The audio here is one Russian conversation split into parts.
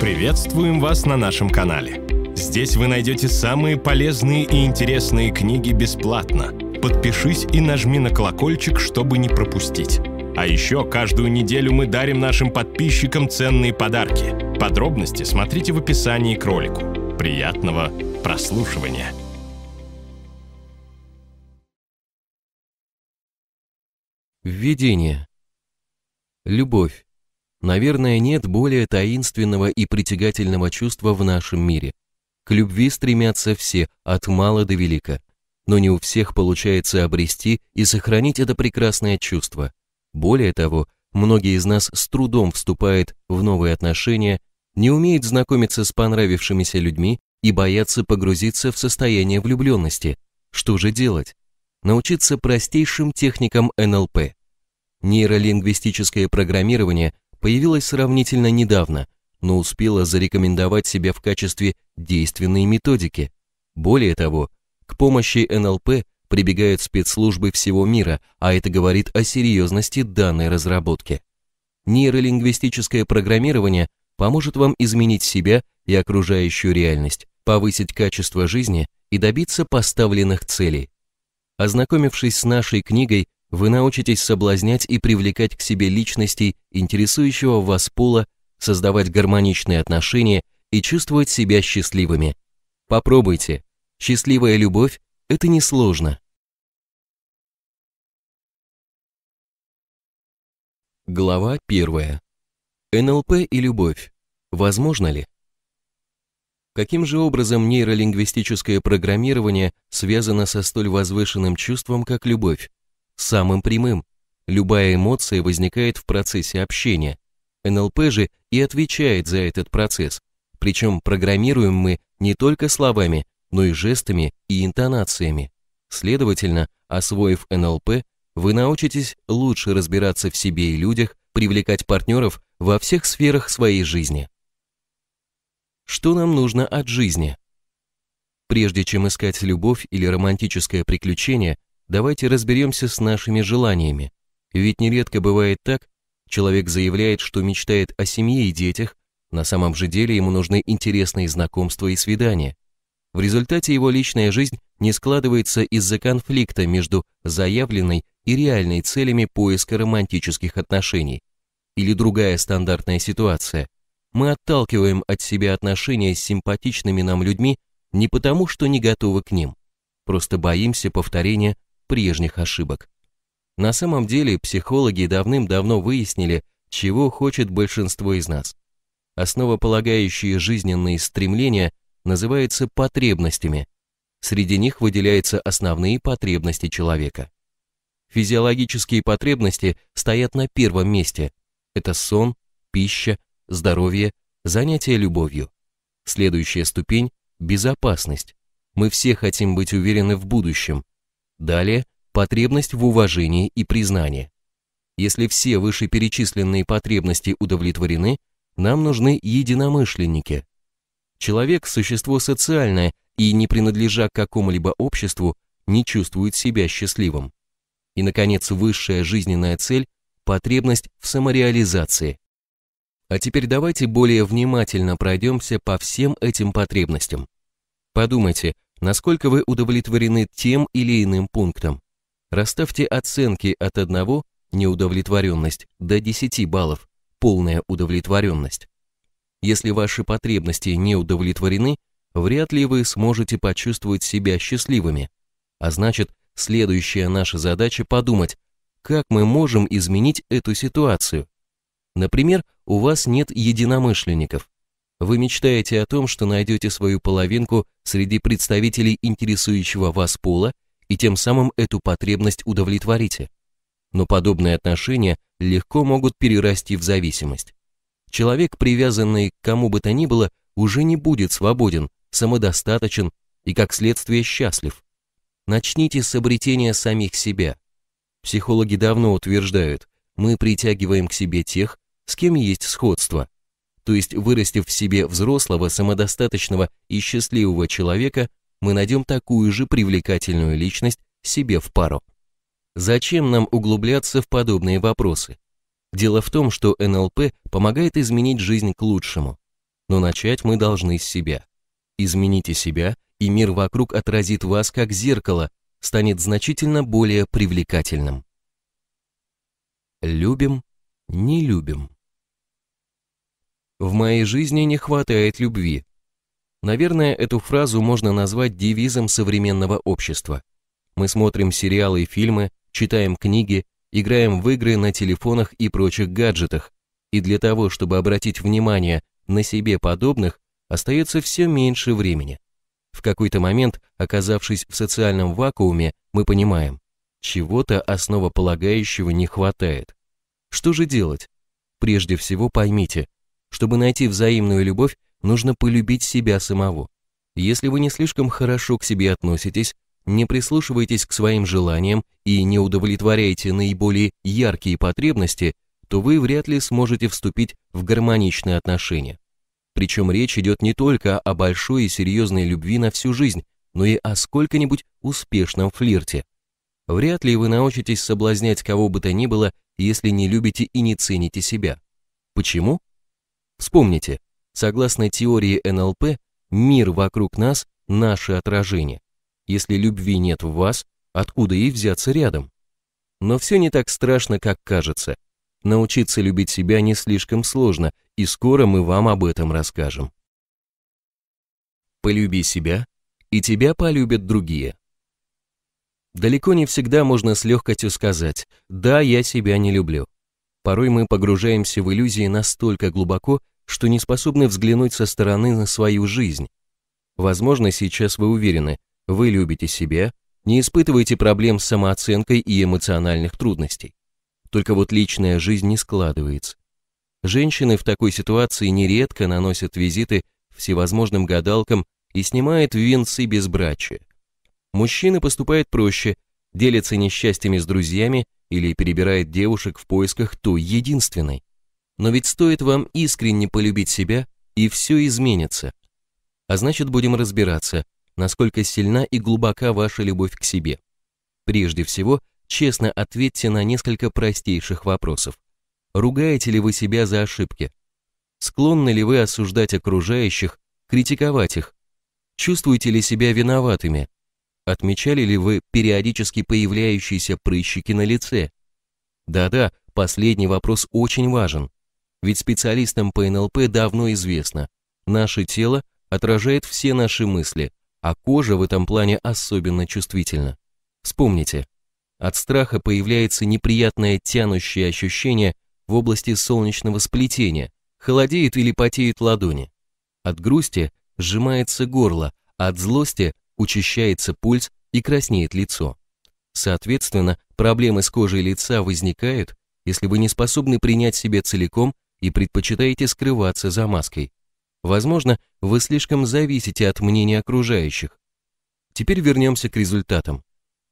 Приветствуем вас на нашем канале. Здесь вы найдете самые полезные и интересные книги бесплатно. Подпишись и нажми на колокольчик, чтобы не пропустить. А еще каждую неделю мы дарим нашим подписчикам ценные подарки. Подробности смотрите в описании к ролику. Приятного прослушивания! Введение. Любовь. Наверное, нет более таинственного и притягательного чувства в нашем мире. К любви стремятся все, от мала до велика. Но не у всех получается обрести и сохранить это прекрасное чувство. Более того, многие из нас с трудом вступают в новые отношения, не умеют знакомиться с понравившимися людьми и боятся погрузиться в состояние влюбленности. Что же делать? Научиться простейшим техникам НЛП. Нейролингвистическое программирование появилась сравнительно недавно, но успела зарекомендовать себя в качестве действенной методики. Более того, к помощи НЛП прибегают спецслужбы всего мира, а это говорит о серьезности данной разработки. Нейролингвистическое программирование поможет вам изменить себя и окружающую реальность, повысить качество жизни и добиться поставленных целей. Ознакомившись с нашей книгой, вы научитесь соблазнять и привлекать к себе личности интересующего вас пола, создавать гармоничные отношения и чувствовать себя счастливыми. Попробуйте. Счастливая любовь – это несложно. Глава 1. НЛП и любовь. Возможно ли? Каким же образом нейролингвистическое программирование связано со столь возвышенным чувством, как любовь? самым прямым. Любая эмоция возникает в процессе общения. НЛП же и отвечает за этот процесс. Причем программируем мы не только словами, но и жестами и интонациями. Следовательно, освоив НЛП, вы научитесь лучше разбираться в себе и людях, привлекать партнеров во всех сферах своей жизни. Что нам нужно от жизни? Прежде чем искать любовь или романтическое приключение, давайте разберемся с нашими желаниями. Ведь нередко бывает так, человек заявляет, что мечтает о семье и детях, на самом же деле ему нужны интересные знакомства и свидания. В результате его личная жизнь не складывается из-за конфликта между заявленной и реальной целями поиска романтических отношений. Или другая стандартная ситуация. Мы отталкиваем от себя отношения с симпатичными нам людьми не потому, что не готовы к ним, просто боимся повторения прежних ошибок. На самом деле психологи давным-давно выяснили, чего хочет большинство из нас. Основополагающие жизненные стремления называются потребностями. Среди них выделяются основные потребности человека. Физиологические потребности стоят на первом месте. Это сон, пища, здоровье, занятие любовью. Следующая ступень – безопасность. Мы все хотим быть уверены в будущем, Далее – потребность в уважении и признании. Если все вышеперечисленные потребности удовлетворены, нам нужны единомышленники. Человек – существо социальное и, не принадлежа к какому-либо обществу, не чувствует себя счастливым. И, наконец, высшая жизненная цель – потребность в самореализации. А теперь давайте более внимательно пройдемся по всем этим потребностям. Подумайте, насколько вы удовлетворены тем или иным пунктом. Расставьте оценки от 1 неудовлетворенность до 10 баллов полная удовлетворенность. Если ваши потребности не удовлетворены, вряд ли вы сможете почувствовать себя счастливыми. А значит, следующая наша задача подумать, как мы можем изменить эту ситуацию. Например, у вас нет единомышленников. Вы мечтаете о том, что найдете свою половинку среди представителей интересующего вас пола и тем самым эту потребность удовлетворите. Но подобные отношения легко могут перерасти в зависимость. Человек, привязанный к кому бы то ни было, уже не будет свободен, самодостаточен и, как следствие, счастлив. Начните с обретения самих себя. Психологи давно утверждают, мы притягиваем к себе тех, с кем есть сходство, то есть, вырастив в себе взрослого, самодостаточного и счастливого человека, мы найдем такую же привлекательную личность себе в пару. Зачем нам углубляться в подобные вопросы? Дело в том, что НЛП помогает изменить жизнь к лучшему. Но начать мы должны с себя. Измените себя, и мир вокруг отразит вас как зеркало, станет значительно более привлекательным. Любим, не любим. «В моей жизни не хватает любви». Наверное, эту фразу можно назвать девизом современного общества. Мы смотрим сериалы и фильмы, читаем книги, играем в игры на телефонах и прочих гаджетах, и для того, чтобы обратить внимание на себе подобных, остается все меньше времени. В какой-то момент, оказавшись в социальном вакууме, мы понимаем, чего-то основополагающего не хватает. Что же делать? Прежде всего поймите, чтобы найти взаимную любовь, нужно полюбить себя самого. Если вы не слишком хорошо к себе относитесь, не прислушиваетесь к своим желаниям и не удовлетворяете наиболее яркие потребности, то вы вряд ли сможете вступить в гармоничные отношения. Причем речь идет не только о большой и серьезной любви на всю жизнь, но и о сколько-нибудь успешном флирте. Вряд ли вы научитесь соблазнять кого бы то ни было, если не любите и не цените себя. Почему? Вспомните, согласно теории НЛП, мир вокруг нас – наше отражение. Если любви нет в вас, откуда ей взяться рядом? Но все не так страшно, как кажется. Научиться любить себя не слишком сложно, и скоро мы вам об этом расскажем. Полюби себя, и тебя полюбят другие. Далеко не всегда можно с легкостью сказать «да, я себя не люблю». Порой мы погружаемся в иллюзии настолько глубоко, что не способны взглянуть со стороны на свою жизнь. Возможно, сейчас вы уверены, вы любите себя, не испытываете проблем с самооценкой и эмоциональных трудностей. Только вот личная жизнь не складывается. Женщины в такой ситуации нередко наносят визиты всевозможным гадалкам и снимают венцы безбрачия. Мужчины поступают проще, делятся несчастьями с друзьями или перебирает девушек в поисках той единственной. Но ведь стоит вам искренне полюбить себя, и все изменится. А значит, будем разбираться, насколько сильна и глубока ваша любовь к себе. Прежде всего, честно ответьте на несколько простейших вопросов. Ругаете ли вы себя за ошибки? Склонны ли вы осуждать окружающих, критиковать их? Чувствуете ли себя виноватыми? Отмечали ли вы периодически появляющиеся прыщики на лице? Да-да, последний вопрос очень важен. Ведь специалистам по НЛП давно известно, наше тело отражает все наши мысли, а кожа в этом плане особенно чувствительна. Вспомните, от страха появляется неприятное тянущее ощущение в области солнечного сплетения, холодеет или потеет ладони. От грусти сжимается горло, а от злости учащается пульс и краснеет лицо. Соответственно, проблемы с кожей лица возникают, если вы не способны принять себе целиком и предпочитаете скрываться за маской. Возможно, вы слишком зависите от мнения окружающих. Теперь вернемся к результатам.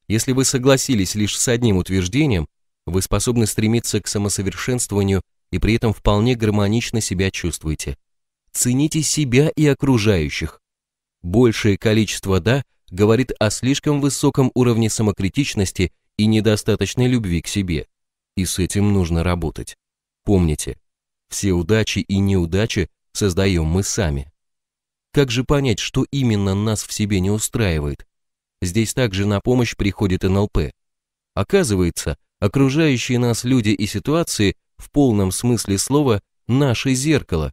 Если вы согласились лишь с одним утверждением, вы способны стремиться к самосовершенствованию и при этом вполне гармонично себя чувствуете. Цените себя и окружающих. Большее количество «да» говорит о слишком высоком уровне самокритичности и недостаточной любви к себе. И с этим нужно работать. Помните, все удачи и неудачи создаем мы сами. Как же понять, что именно нас в себе не устраивает? Здесь также на помощь приходит НЛП. Оказывается, окружающие нас люди и ситуации в полном смысле слова «наше зеркало».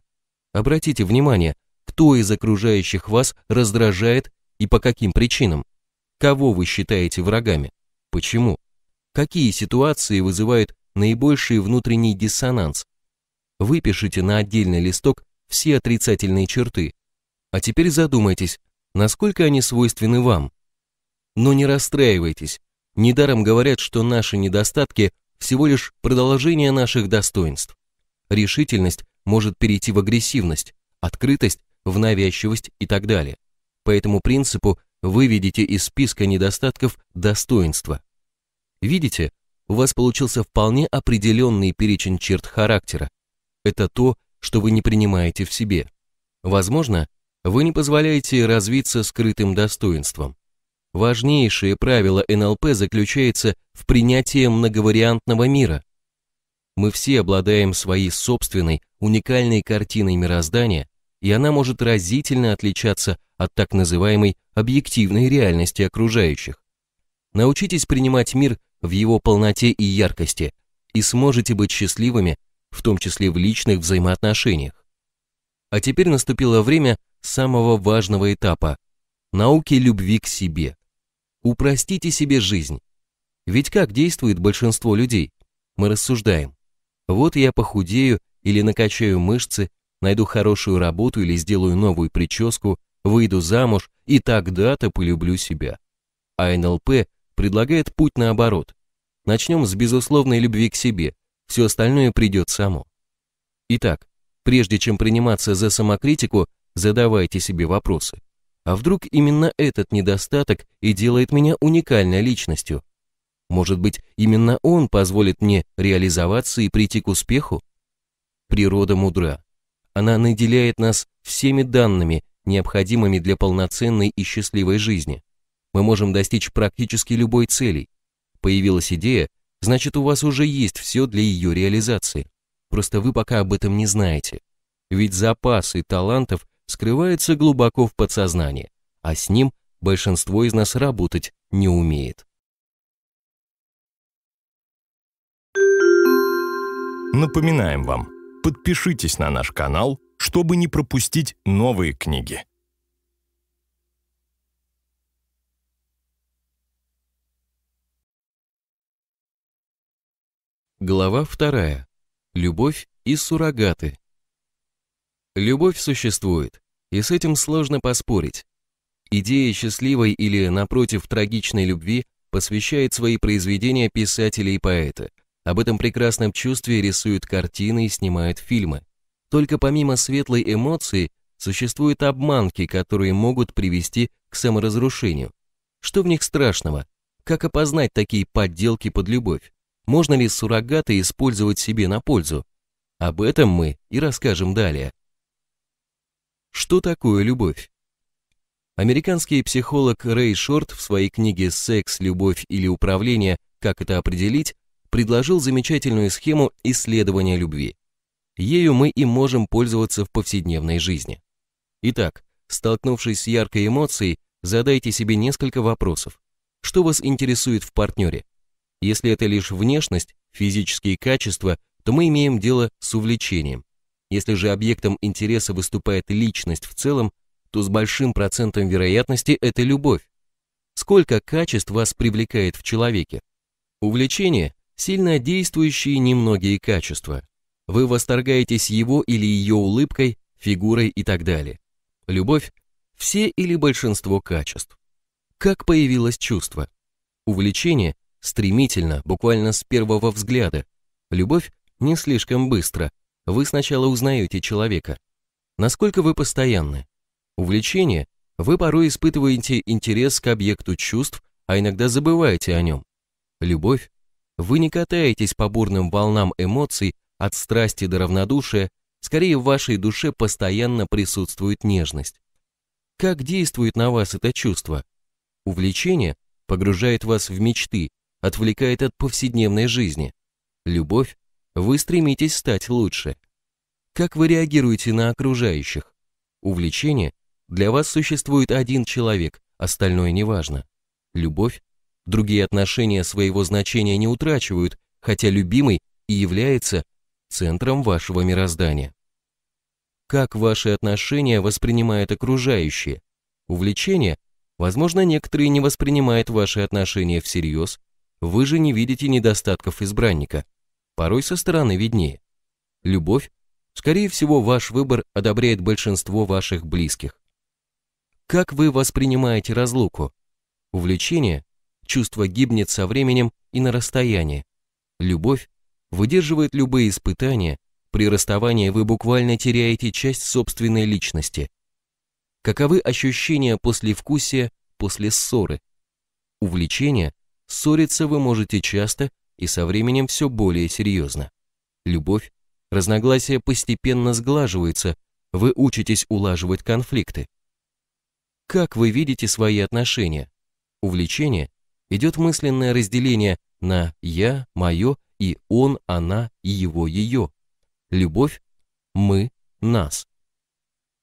Обратите внимание, кто из окружающих вас раздражает и по каким причинам? Кого вы считаете врагами? Почему? Какие ситуации вызывают наибольший внутренний диссонанс? выпишите на отдельный листок все отрицательные черты. А теперь задумайтесь, насколько они свойственны вам. Но не расстраивайтесь, недаром говорят, что наши недостатки всего лишь продолжение наших достоинств. Решительность может перейти в агрессивность, открытость в навязчивость и так далее. По этому принципу выведите из списка недостатков достоинства. Видите, у вас получился вполне определенный перечень черт характера, это то, что вы не принимаете в себе. Возможно, вы не позволяете развиться скрытым достоинством. Важнейшее правило НЛП заключается в принятии многовариантного мира. Мы все обладаем своей собственной, уникальной картиной мироздания, и она может разительно отличаться от так называемой объективной реальности окружающих. Научитесь принимать мир в его полноте и яркости, и сможете быть счастливыми в том числе в личных взаимоотношениях. А теперь наступило время самого важного этапа – науки любви к себе. Упростите себе жизнь. Ведь как действует большинство людей? Мы рассуждаем. Вот я похудею или накачаю мышцы, найду хорошую работу или сделаю новую прическу, выйду замуж и тогда-то полюблю себя. А НЛП предлагает путь наоборот. Начнем с безусловной любви к себе – все остальное придет само. Итак, прежде чем приниматься за самокритику, задавайте себе вопросы. А вдруг именно этот недостаток и делает меня уникальной личностью? Может быть, именно он позволит мне реализоваться и прийти к успеху? Природа мудра. Она наделяет нас всеми данными, необходимыми для полноценной и счастливой жизни. Мы можем достичь практически любой цели. Появилась идея, значит у вас уже есть все для ее реализации. Просто вы пока об этом не знаете. Ведь запасы талантов скрываются глубоко в подсознании, а с ним большинство из нас работать не умеет. Напоминаем вам, подпишитесь на наш канал, чтобы не пропустить новые книги. Глава 2. Любовь и суррогаты. Любовь существует, и с этим сложно поспорить. Идея счастливой или, напротив, трагичной любви посвящает свои произведения писатели и поэты. Об этом прекрасном чувстве рисуют картины и снимают фильмы. Только помимо светлой эмоции существуют обманки, которые могут привести к саморазрушению. Что в них страшного? Как опознать такие подделки под любовь? можно ли суррогаты использовать себе на пользу. Об этом мы и расскажем далее. Что такое любовь? Американский психолог Рэй Шорт в своей книге «Секс, любовь или управление. Как это определить?» предложил замечательную схему исследования любви. Ею мы и можем пользоваться в повседневной жизни. Итак, столкнувшись с яркой эмоцией, задайте себе несколько вопросов. Что вас интересует в партнере? Если это лишь внешность, физические качества, то мы имеем дело с увлечением. Если же объектом интереса выступает личность в целом, то с большим процентом вероятности это любовь. Сколько качеств вас привлекает в человеке? Увлечение – сильно действующие немногие качества. Вы восторгаетесь его или ее улыбкой, фигурой и так далее. Любовь – все или большинство качеств. Как появилось чувство? Увлечение – Стремительно, буквально с первого взгляда. Любовь не слишком быстро. Вы сначала узнаете человека. Насколько вы постоянны? Увлечение. Вы порой испытываете интерес к объекту чувств, а иногда забываете о нем. Любовь. Вы не катаетесь по бурным волнам эмоций от страсти до равнодушия, скорее в вашей душе постоянно присутствует нежность. Как действует на вас это чувство? Увлечение погружает вас в мечты, отвлекает от повседневной жизни. Любовь – вы стремитесь стать лучше. Как вы реагируете на окружающих? Увлечение – для вас существует один человек, остальное неважно. Любовь – другие отношения своего значения не утрачивают, хотя любимый и является центром вашего мироздания. Как ваши отношения воспринимают окружающие? Увлечение – Возможно, некоторые не воспринимают ваши отношения всерьез вы же не видите недостатков избранника. Порой со стороны виднее. Любовь, скорее всего, ваш выбор одобряет большинство ваших близких. Как вы воспринимаете разлуку? Увлечение, чувство гибнет со временем и на расстоянии. Любовь выдерживает любые испытания, при расставании вы буквально теряете часть собственной личности. Каковы ощущения после вкусия, после ссоры? Увлечение – ссориться вы можете часто и со временем все более серьезно. Любовь, разногласия постепенно сглаживаются, вы учитесь улаживать конфликты. Как вы видите свои отношения? Увлечение идет мысленное разделение на «я», «моё» и «он», «она» и «его», «её». Любовь – «мы», «нас».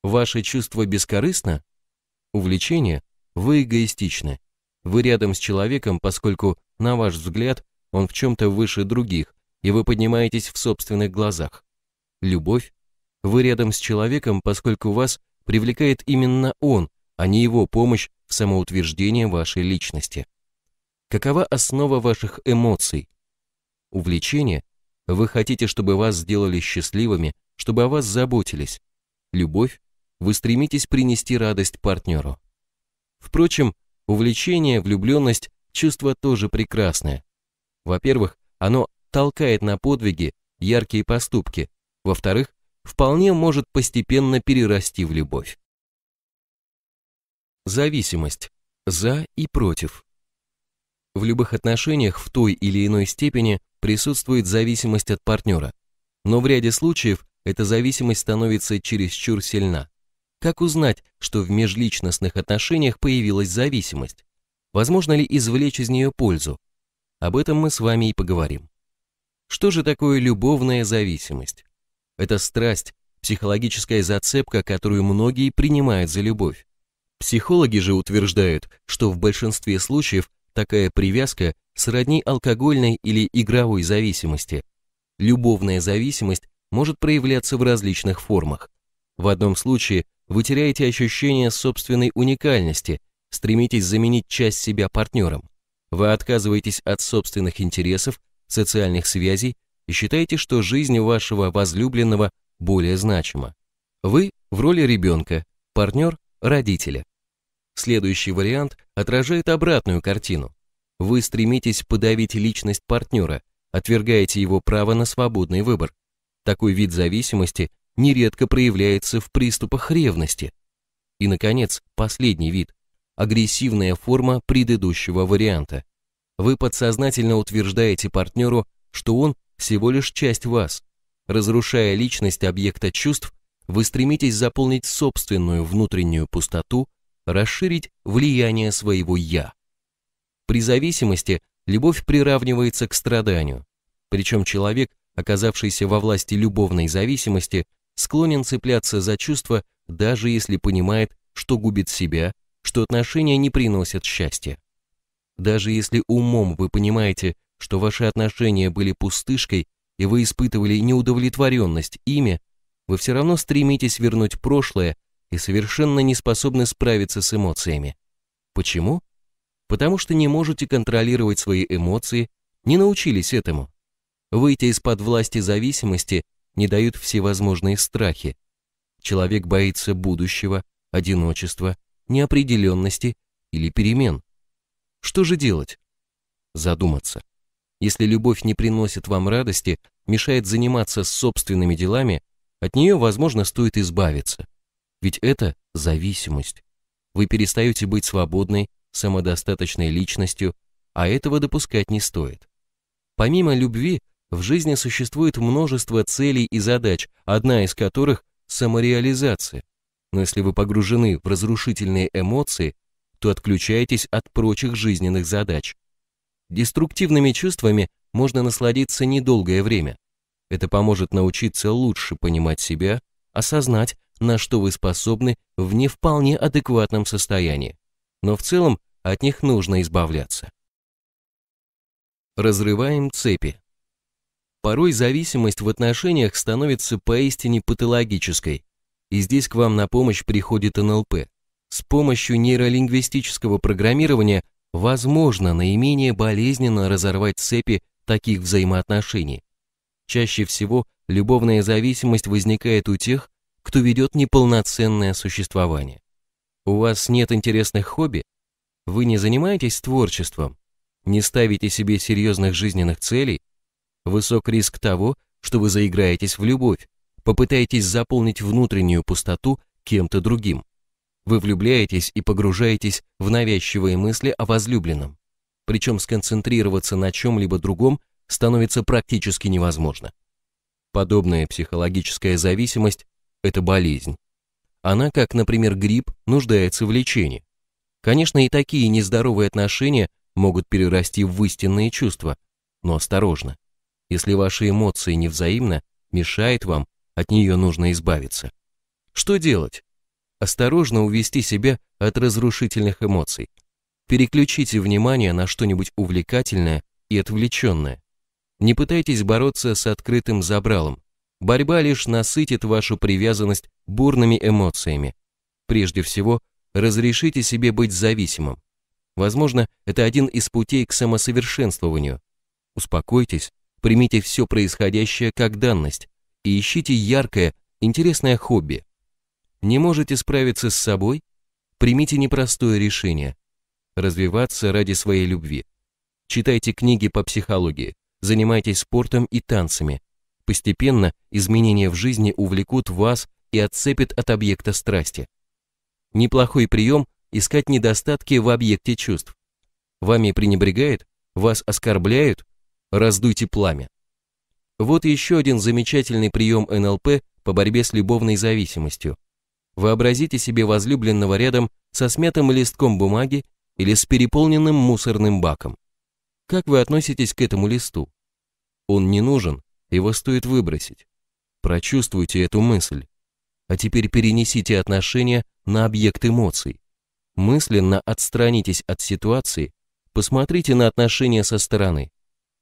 Ваше чувство бескорыстно? Увлечение – вы эгоистичны, вы рядом с человеком, поскольку, на ваш взгляд, он в чем-то выше других, и вы поднимаетесь в собственных глазах. Любовь. Вы рядом с человеком, поскольку вас привлекает именно он, а не его помощь в самоутверждении вашей личности. Какова основа ваших эмоций? Увлечение. Вы хотите, чтобы вас сделали счастливыми, чтобы о вас заботились. Любовь. Вы стремитесь принести радость партнеру. Впрочем, Увлечение, влюбленность, чувство тоже прекрасное. Во-первых, оно толкает на подвиги, яркие поступки. Во-вторых, вполне может постепенно перерасти в любовь. Зависимость. За и против. В любых отношениях в той или иной степени присутствует зависимость от партнера, но в ряде случаев эта зависимость становится чересчур сильна. Как узнать, что в межличностных отношениях появилась зависимость? Возможно ли извлечь из нее пользу? Об этом мы с вами и поговорим. Что же такое любовная зависимость? Это страсть, психологическая зацепка, которую многие принимают за любовь. Психологи же утверждают, что в большинстве случаев такая привязка сродни алкогольной или игровой зависимости. Любовная зависимость может проявляться в различных формах. В одном случае вы теряете ощущение собственной уникальности, стремитесь заменить часть себя партнером. Вы отказываетесь от собственных интересов, социальных связей и считаете, что жизнь вашего возлюбленного более значима. Вы в роли ребенка, партнер – родителя. Следующий вариант отражает обратную картину. Вы стремитесь подавить личность партнера, отвергаете его право на свободный выбор. Такой вид зависимости нередко проявляется в приступах ревности. И, наконец, последний вид – агрессивная форма предыдущего варианта. Вы подсознательно утверждаете партнеру, что он всего лишь часть вас. Разрушая личность объекта чувств, вы стремитесь заполнить собственную внутреннюю пустоту, расширить влияние своего «я». При зависимости любовь приравнивается к страданию, причем человек, оказавшийся во власти любовной зависимости, склонен цепляться за чувства, даже если понимает, что губит себя, что отношения не приносят счастья. Даже если умом вы понимаете, что ваши отношения были пустышкой и вы испытывали неудовлетворенность ими, вы все равно стремитесь вернуть прошлое и совершенно не способны справиться с эмоциями. Почему? Потому что не можете контролировать свои эмоции, не научились этому. Выйти из-под власти зависимости не дают всевозможные страхи. Человек боится будущего, одиночества, неопределенности или перемен. Что же делать? Задуматься. Если любовь не приносит вам радости, мешает заниматься собственными делами, от нее, возможно, стоит избавиться. Ведь это зависимость. Вы перестаете быть свободной, самодостаточной личностью, а этого допускать не стоит. Помимо любви – в жизни существует множество целей и задач, одна из которых – самореализация. Но если вы погружены в разрушительные эмоции, то отключаетесь от прочих жизненных задач. Деструктивными чувствами можно насладиться недолгое время. Это поможет научиться лучше понимать себя, осознать, на что вы способны в не вполне адекватном состоянии. Но в целом от них нужно избавляться. Разрываем цепи. Порой зависимость в отношениях становится поистине патологической. И здесь к вам на помощь приходит НЛП. С помощью нейролингвистического программирования возможно наименее болезненно разорвать цепи таких взаимоотношений. Чаще всего любовная зависимость возникает у тех, кто ведет неполноценное существование. У вас нет интересных хобби? Вы не занимаетесь творчеством? Не ставите себе серьезных жизненных целей? Высок риск того, что вы заиграетесь в любовь, попытаетесь заполнить внутреннюю пустоту кем-то другим. Вы влюбляетесь и погружаетесь в навязчивые мысли о возлюбленном. Причем сконцентрироваться на чем-либо другом становится практически невозможно. Подобная психологическая зависимость – это болезнь. Она, как, например, грипп, нуждается в лечении. Конечно, и такие нездоровые отношения могут перерасти в истинные чувства, но осторожно если ваши эмоции невзаимно, мешает вам, от нее нужно избавиться. Что делать? Осторожно увести себя от разрушительных эмоций. Переключите внимание на что-нибудь увлекательное и отвлеченное. Не пытайтесь бороться с открытым забралом. Борьба лишь насытит вашу привязанность бурными эмоциями. Прежде всего, разрешите себе быть зависимым. Возможно, это один из путей к самосовершенствованию. Успокойтесь, Примите все происходящее как данность и ищите яркое, интересное хобби. Не можете справиться с собой? Примите непростое решение. Развиваться ради своей любви. Читайте книги по психологии, занимайтесь спортом и танцами. Постепенно изменения в жизни увлекут вас и отцепят от объекта страсти. Неплохой прием – искать недостатки в объекте чувств. Вами пренебрегают, вас оскорбляют – раздуйте пламя. Вот еще один замечательный прием НЛП по борьбе с любовной зависимостью. Вообразите себе возлюбленного рядом со смятым листком бумаги или с переполненным мусорным баком. Как вы относитесь к этому листу? Он не нужен, его стоит выбросить. Прочувствуйте эту мысль. А теперь перенесите отношения на объект эмоций. Мысленно отстранитесь от ситуации, посмотрите на отношения со стороны.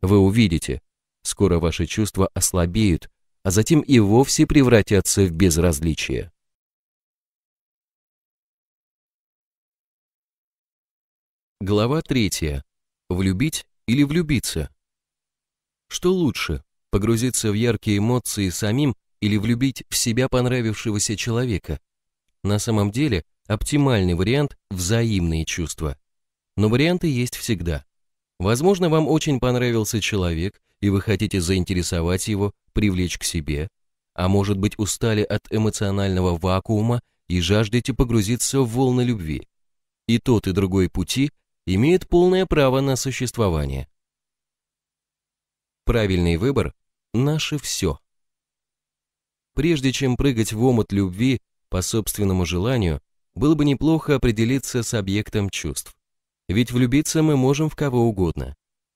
Вы увидите, скоро ваши чувства ослабеют, а затем и вовсе превратятся в безразличие. Глава 3. Влюбить или влюбиться? Что лучше, погрузиться в яркие эмоции самим или влюбить в себя понравившегося человека? На самом деле, оптимальный вариант – взаимные чувства. Но варианты есть всегда. Возможно, вам очень понравился человек, и вы хотите заинтересовать его, привлечь к себе, а может быть устали от эмоционального вакуума и жаждете погрузиться в волны любви. И тот, и другой пути имеют полное право на существование. Правильный выбор – наше все. Прежде чем прыгать в омут любви по собственному желанию, было бы неплохо определиться с объектом чувств. Ведь влюбиться мы можем в кого угодно.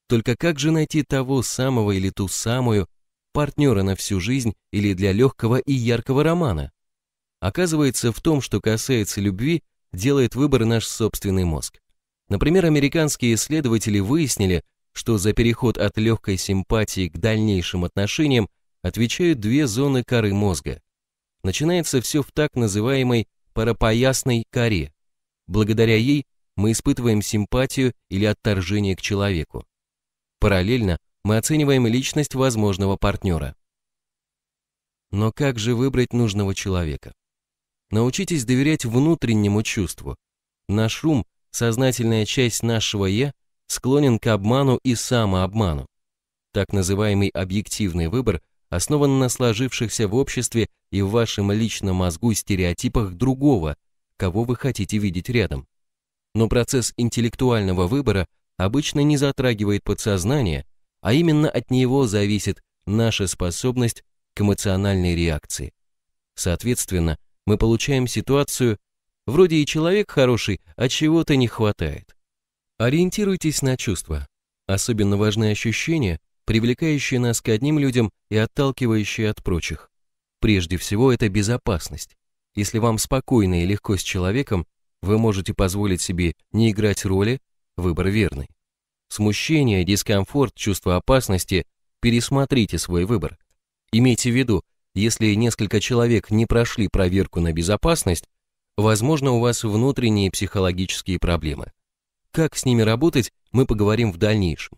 Только как же найти того самого или ту самую, партнера на всю жизнь или для легкого и яркого романа? Оказывается, в том, что касается любви, делает выбор наш собственный мозг. Например, американские исследователи выяснили, что за переход от легкой симпатии к дальнейшим отношениям отвечают две зоны коры мозга. Начинается все в так называемой парапоясной коре. Благодаря ей мы испытываем симпатию или отторжение к человеку. Параллельно мы оцениваем личность возможного партнера. Но как же выбрать нужного человека? Научитесь доверять внутреннему чувству. Наш ум, сознательная часть нашего «я», склонен к обману и самообману. Так называемый объективный выбор основан на сложившихся в обществе и в вашем личном мозгу стереотипах другого, кого вы хотите видеть рядом но процесс интеллектуального выбора обычно не затрагивает подсознание, а именно от него зависит наша способность к эмоциональной реакции. Соответственно, мы получаем ситуацию, вроде и человек хороший, а чего-то не хватает. Ориентируйтесь на чувства. Особенно важны ощущения, привлекающие нас к одним людям и отталкивающие от прочих. Прежде всего, это безопасность. Если вам спокойно и легко с человеком, вы можете позволить себе не играть роли, выбор верный. Смущение, дискомфорт, чувство опасности, пересмотрите свой выбор. Имейте в виду, если несколько человек не прошли проверку на безопасность, возможно у вас внутренние психологические проблемы. Как с ними работать, мы поговорим в дальнейшем.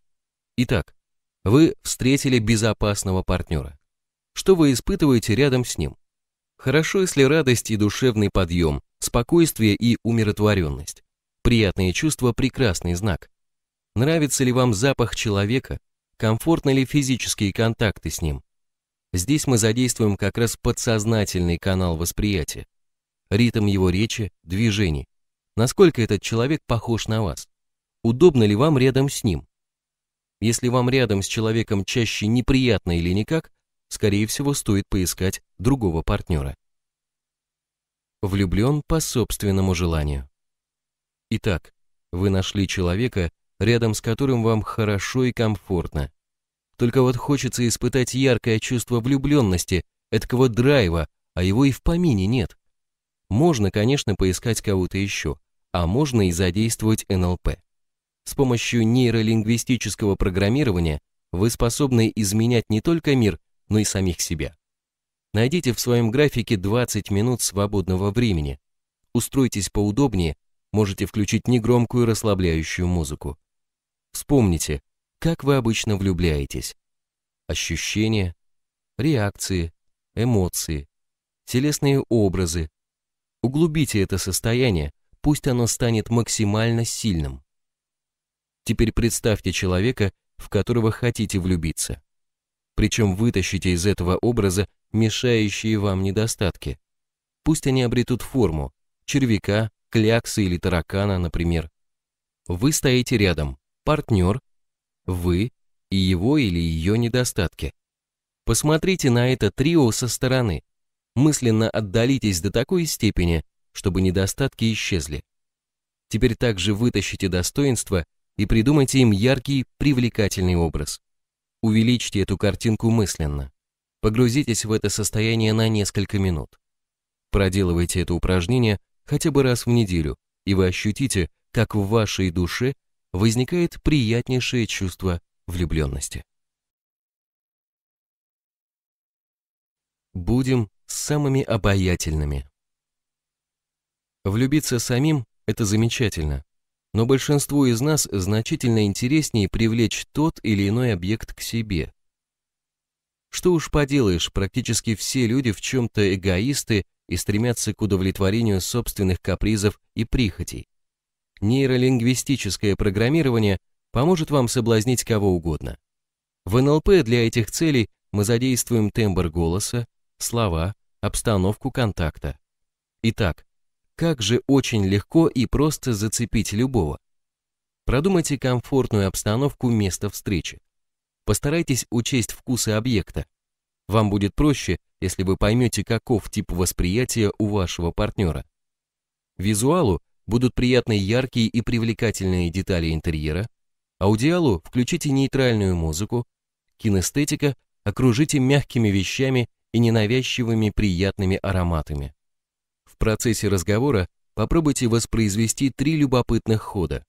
Итак, вы встретили безопасного партнера. Что вы испытываете рядом с ним? Хорошо, если радость и душевный подъем, Спокойствие и умиротворенность. Приятные чувства – прекрасный знак. Нравится ли вам запах человека? Комфортны ли физические контакты с ним? Здесь мы задействуем как раз подсознательный канал восприятия. Ритм его речи, движений. Насколько этот человек похож на вас? Удобно ли вам рядом с ним? Если вам рядом с человеком чаще неприятно или никак, скорее всего, стоит поискать другого партнера влюблен по собственному желанию. Итак, вы нашли человека, рядом с которым вам хорошо и комфортно. Только вот хочется испытать яркое чувство влюбленности, этого драйва, а его и в помине нет. Можно, конечно, поискать кого-то еще, а можно и задействовать НЛП. С помощью нейролингвистического программирования вы способны изменять не только мир, но и самих себя. Найдите в своем графике 20 минут свободного времени. Устройтесь поудобнее, можете включить негромкую расслабляющую музыку. Вспомните, как вы обычно влюбляетесь. Ощущения, реакции, эмоции, телесные образы. Углубите это состояние, пусть оно станет максимально сильным. Теперь представьте человека, в которого хотите влюбиться причем вытащите из этого образа мешающие вам недостатки. Пусть они обретут форму, червяка, кляксы или таракана, например. Вы стоите рядом, партнер, вы и его или ее недостатки. Посмотрите на это трио со стороны. Мысленно отдалитесь до такой степени, чтобы недостатки исчезли. Теперь также вытащите достоинства и придумайте им яркий, привлекательный образ. Увеличьте эту картинку мысленно. Погрузитесь в это состояние на несколько минут. Проделывайте это упражнение хотя бы раз в неделю, и вы ощутите, как в вашей душе возникает приятнейшее чувство влюбленности. Будем самыми обаятельными. Влюбиться самим – это замечательно, но большинству из нас значительно интереснее привлечь тот или иной объект к себе. Что уж поделаешь, практически все люди в чем-то эгоисты и стремятся к удовлетворению собственных капризов и прихотей. Нейролингвистическое программирование поможет вам соблазнить кого угодно. В НЛП для этих целей мы задействуем тембр голоса, слова, обстановку контакта. Итак, как же очень легко и просто зацепить любого. Продумайте комфортную обстановку места встречи. Постарайтесь учесть вкусы объекта. Вам будет проще, если вы поймете, каков тип восприятия у вашего партнера. Визуалу будут приятны яркие и привлекательные детали интерьера, аудиалу включите нейтральную музыку, кинестетика окружите мягкими вещами и ненавязчивыми приятными ароматами. В процессе разговора попробуйте воспроизвести три любопытных хода.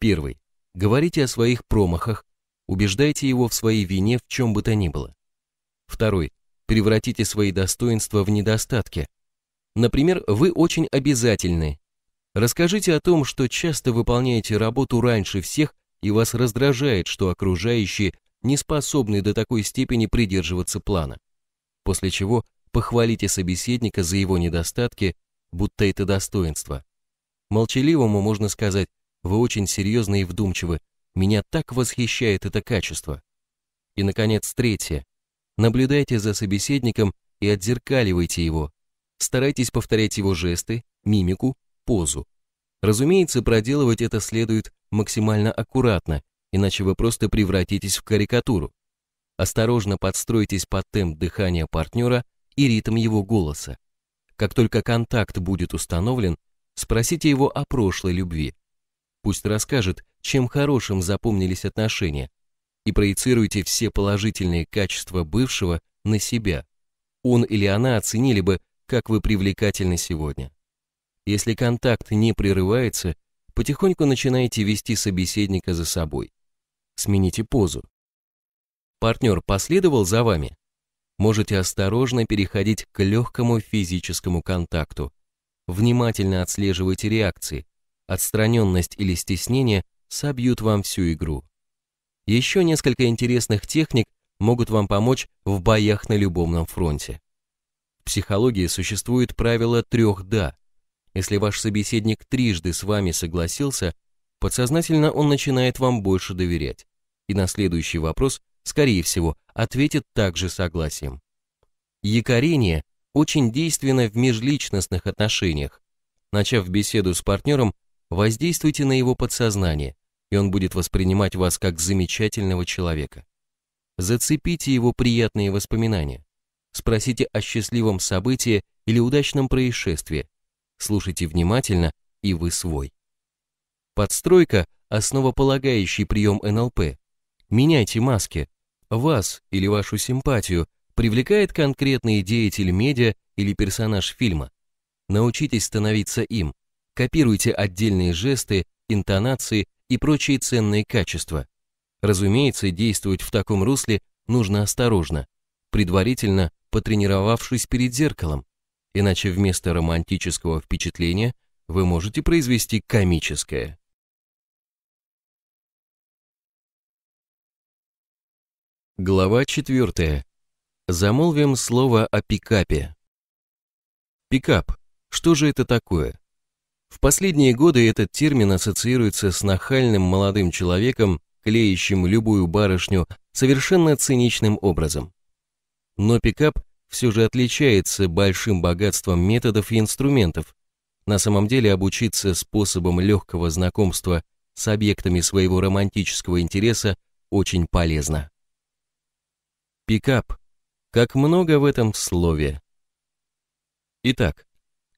Первый. Говорите о своих промахах, убеждайте его в своей вине в чем бы то ни было. Второй. Превратите свои достоинства в недостатки. Например, вы очень обязательны. Расскажите о том, что часто выполняете работу раньше всех и вас раздражает, что окружающие не способны до такой степени придерживаться плана. После чего похвалите собеседника за его недостатки будто это достоинство. Молчаливому можно сказать, вы очень серьезны и вдумчивы, меня так восхищает это качество. И, наконец, третье. Наблюдайте за собеседником и отзеркаливайте его. Старайтесь повторять его жесты, мимику, позу. Разумеется, проделывать это следует максимально аккуратно, иначе вы просто превратитесь в карикатуру. Осторожно подстройтесь под темп дыхания партнера и ритм его голоса. Как только контакт будет установлен, спросите его о прошлой любви. Пусть расскажет, чем хорошим запомнились отношения, и проецируйте все положительные качества бывшего на себя. Он или она оценили бы, как вы привлекательны сегодня. Если контакт не прерывается, потихоньку начинаете вести собеседника за собой. Смените позу. Партнер последовал за вами? можете осторожно переходить к легкому физическому контакту. Внимательно отслеживайте реакции. Отстраненность или стеснение собьют вам всю игру. Еще несколько интересных техник могут вам помочь в боях на любовном фронте. В психологии существует правило трех «да». Если ваш собеседник трижды с вами согласился, подсознательно он начинает вам больше доверять, и на следующий вопрос скорее всего, ответит также согласием. Якорение очень действенно в межличностных отношениях. Начав беседу с партнером, воздействуйте на его подсознание, и он будет воспринимать вас как замечательного человека. Зацепите его приятные воспоминания. Спросите о счастливом событии или удачном происшествии. Слушайте внимательно, и вы свой. Подстройка – основополагающий прием НЛП. Меняйте маски, вас или вашу симпатию привлекает конкретный деятель медиа или персонаж фильма. Научитесь становиться им. Копируйте отдельные жесты, интонации и прочие ценные качества. Разумеется, действовать в таком русле нужно осторожно, предварительно потренировавшись перед зеркалом, иначе вместо романтического впечатления вы можете произвести комическое. Глава 4. Замолвим слово о пикапе. Пикап. Что же это такое? В последние годы этот термин ассоциируется с нахальным молодым человеком, клеящим любую барышню совершенно циничным образом. Но пикап все же отличается большим богатством методов и инструментов. На самом деле обучиться способам легкого знакомства с объектами своего романтического интереса очень полезно. Пикап. Как много в этом слове. Итак,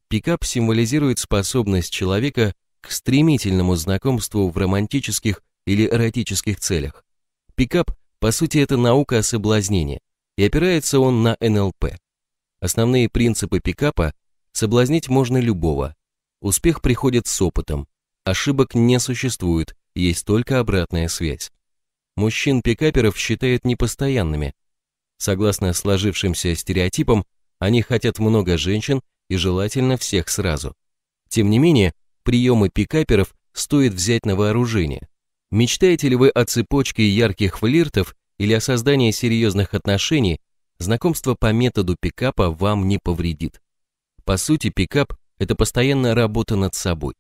пикап символизирует способность человека к стремительному знакомству в романтических или эротических целях. Пикап, по сути, это наука о соблазнении, и опирается он на НЛП. Основные принципы пикапа – соблазнить можно любого. Успех приходит с опытом, ошибок не существует, есть только обратная связь. Мужчин-пикаперов считают непостоянными, Согласно сложившимся стереотипам, они хотят много женщин и желательно всех сразу. Тем не менее, приемы пикаперов стоит взять на вооружение. Мечтаете ли вы о цепочке ярких флиртов или о создании серьезных отношений, знакомство по методу пикапа вам не повредит. По сути, пикап – это постоянная работа над собой.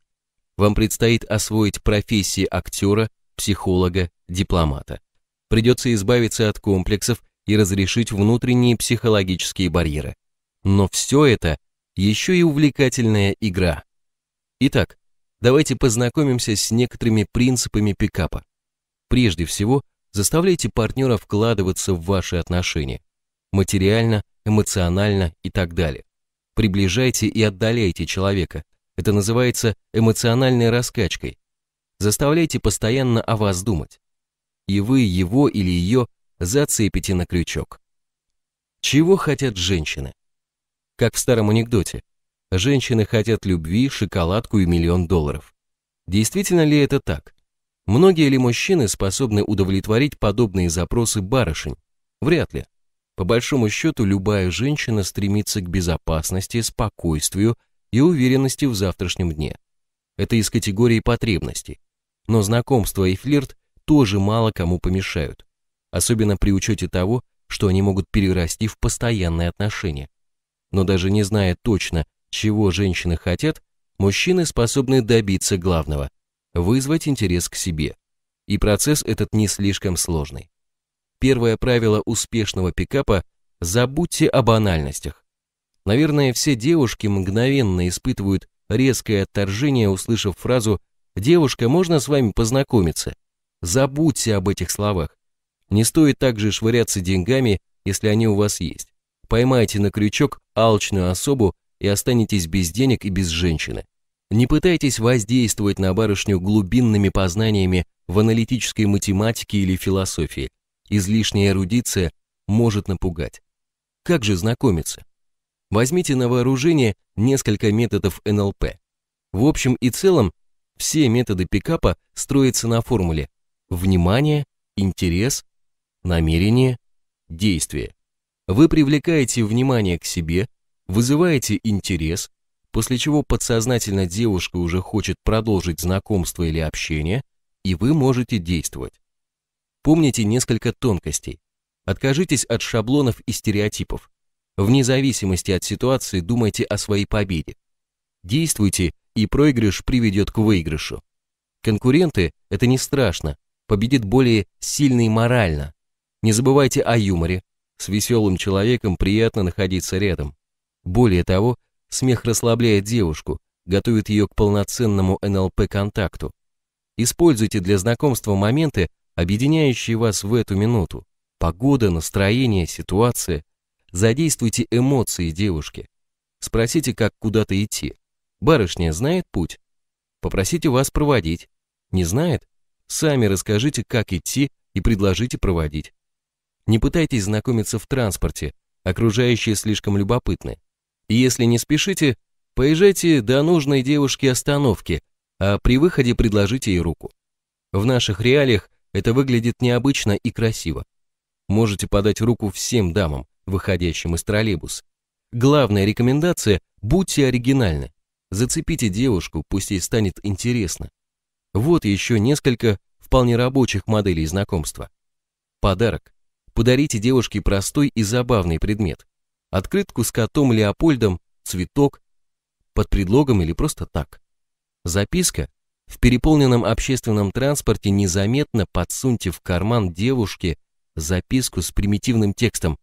Вам предстоит освоить профессии актера, психолога, дипломата. Придется избавиться от комплексов и разрешить внутренние психологические барьеры. Но все это еще и увлекательная игра. Итак, давайте познакомимся с некоторыми принципами пикапа. Прежде всего, заставляйте партнера вкладываться в ваши отношения. Материально, эмоционально и так далее. Приближайте и отдаляйте человека. Это называется эмоциональной раскачкой. Заставляйте постоянно о вас думать. И вы его или ее зацепите на крючок. Чего хотят женщины? Как в старом анекдоте. Женщины хотят любви, шоколадку и миллион долларов. Действительно ли это так? Многие ли мужчины способны удовлетворить подобные запросы барышень? Вряд ли. По большому счету, любая женщина стремится к безопасности, спокойствию и уверенности в завтрашнем дне. Это из категории потребностей. Но знакомство и флирт тоже мало кому помешают особенно при учете того, что они могут перерасти в постоянные отношения. Но даже не зная точно, чего женщины хотят, мужчины способны добиться главного – вызвать интерес к себе. И процесс этот не слишком сложный. Первое правило успешного пикапа – забудьте о банальностях. Наверное, все девушки мгновенно испытывают резкое отторжение, услышав фразу «Девушка, можно с вами познакомиться?» Забудьте об этих словах. Не стоит также швыряться деньгами, если они у вас есть. Поймайте на крючок алчную особу и останетесь без денег и без женщины. Не пытайтесь воздействовать на барышню глубинными познаниями в аналитической математике или философии. Излишняя эрудиция может напугать. Как же знакомиться? Возьмите на вооружение несколько методов НЛП. В общем и целом, все методы пикапа строятся на формуле «внимание», «интерес», намерение, действие. Вы привлекаете внимание к себе, вызываете интерес, после чего подсознательно девушка уже хочет продолжить знакомство или общение, и вы можете действовать. Помните несколько тонкостей. Откажитесь от шаблонов и стереотипов. Вне зависимости от ситуации думайте о своей победе. Действуйте, и проигрыш приведет к выигрышу. Конкуренты – это не страшно, победит более сильный морально, не забывайте о юморе. С веселым человеком приятно находиться рядом. Более того, смех расслабляет девушку, готовит ее к полноценному НЛП-контакту. Используйте для знакомства моменты, объединяющие вас в эту минуту. Погода, настроение, ситуация. Задействуйте эмоции девушки. Спросите, как куда-то идти. Барышня знает путь? Попросите вас проводить. Не знает? Сами расскажите, как идти и предложите проводить. Не пытайтесь знакомиться в транспорте, окружающие слишком любопытны. И Если не спешите, поезжайте до нужной девушке остановки, а при выходе предложите ей руку. В наших реалиях это выглядит необычно и красиво. Можете подать руку всем дамам, выходящим из троллейбуса. Главная рекомендация – будьте оригинальны. Зацепите девушку, пусть ей станет интересно. Вот еще несколько вполне рабочих моделей знакомства. Подарок. Подарите девушке простой и забавный предмет. Открытку с котом Леопольдом, цветок, под предлогом или просто так. Записка в переполненном общественном транспорте незаметно подсуньте в карман девушке записку с примитивным текстом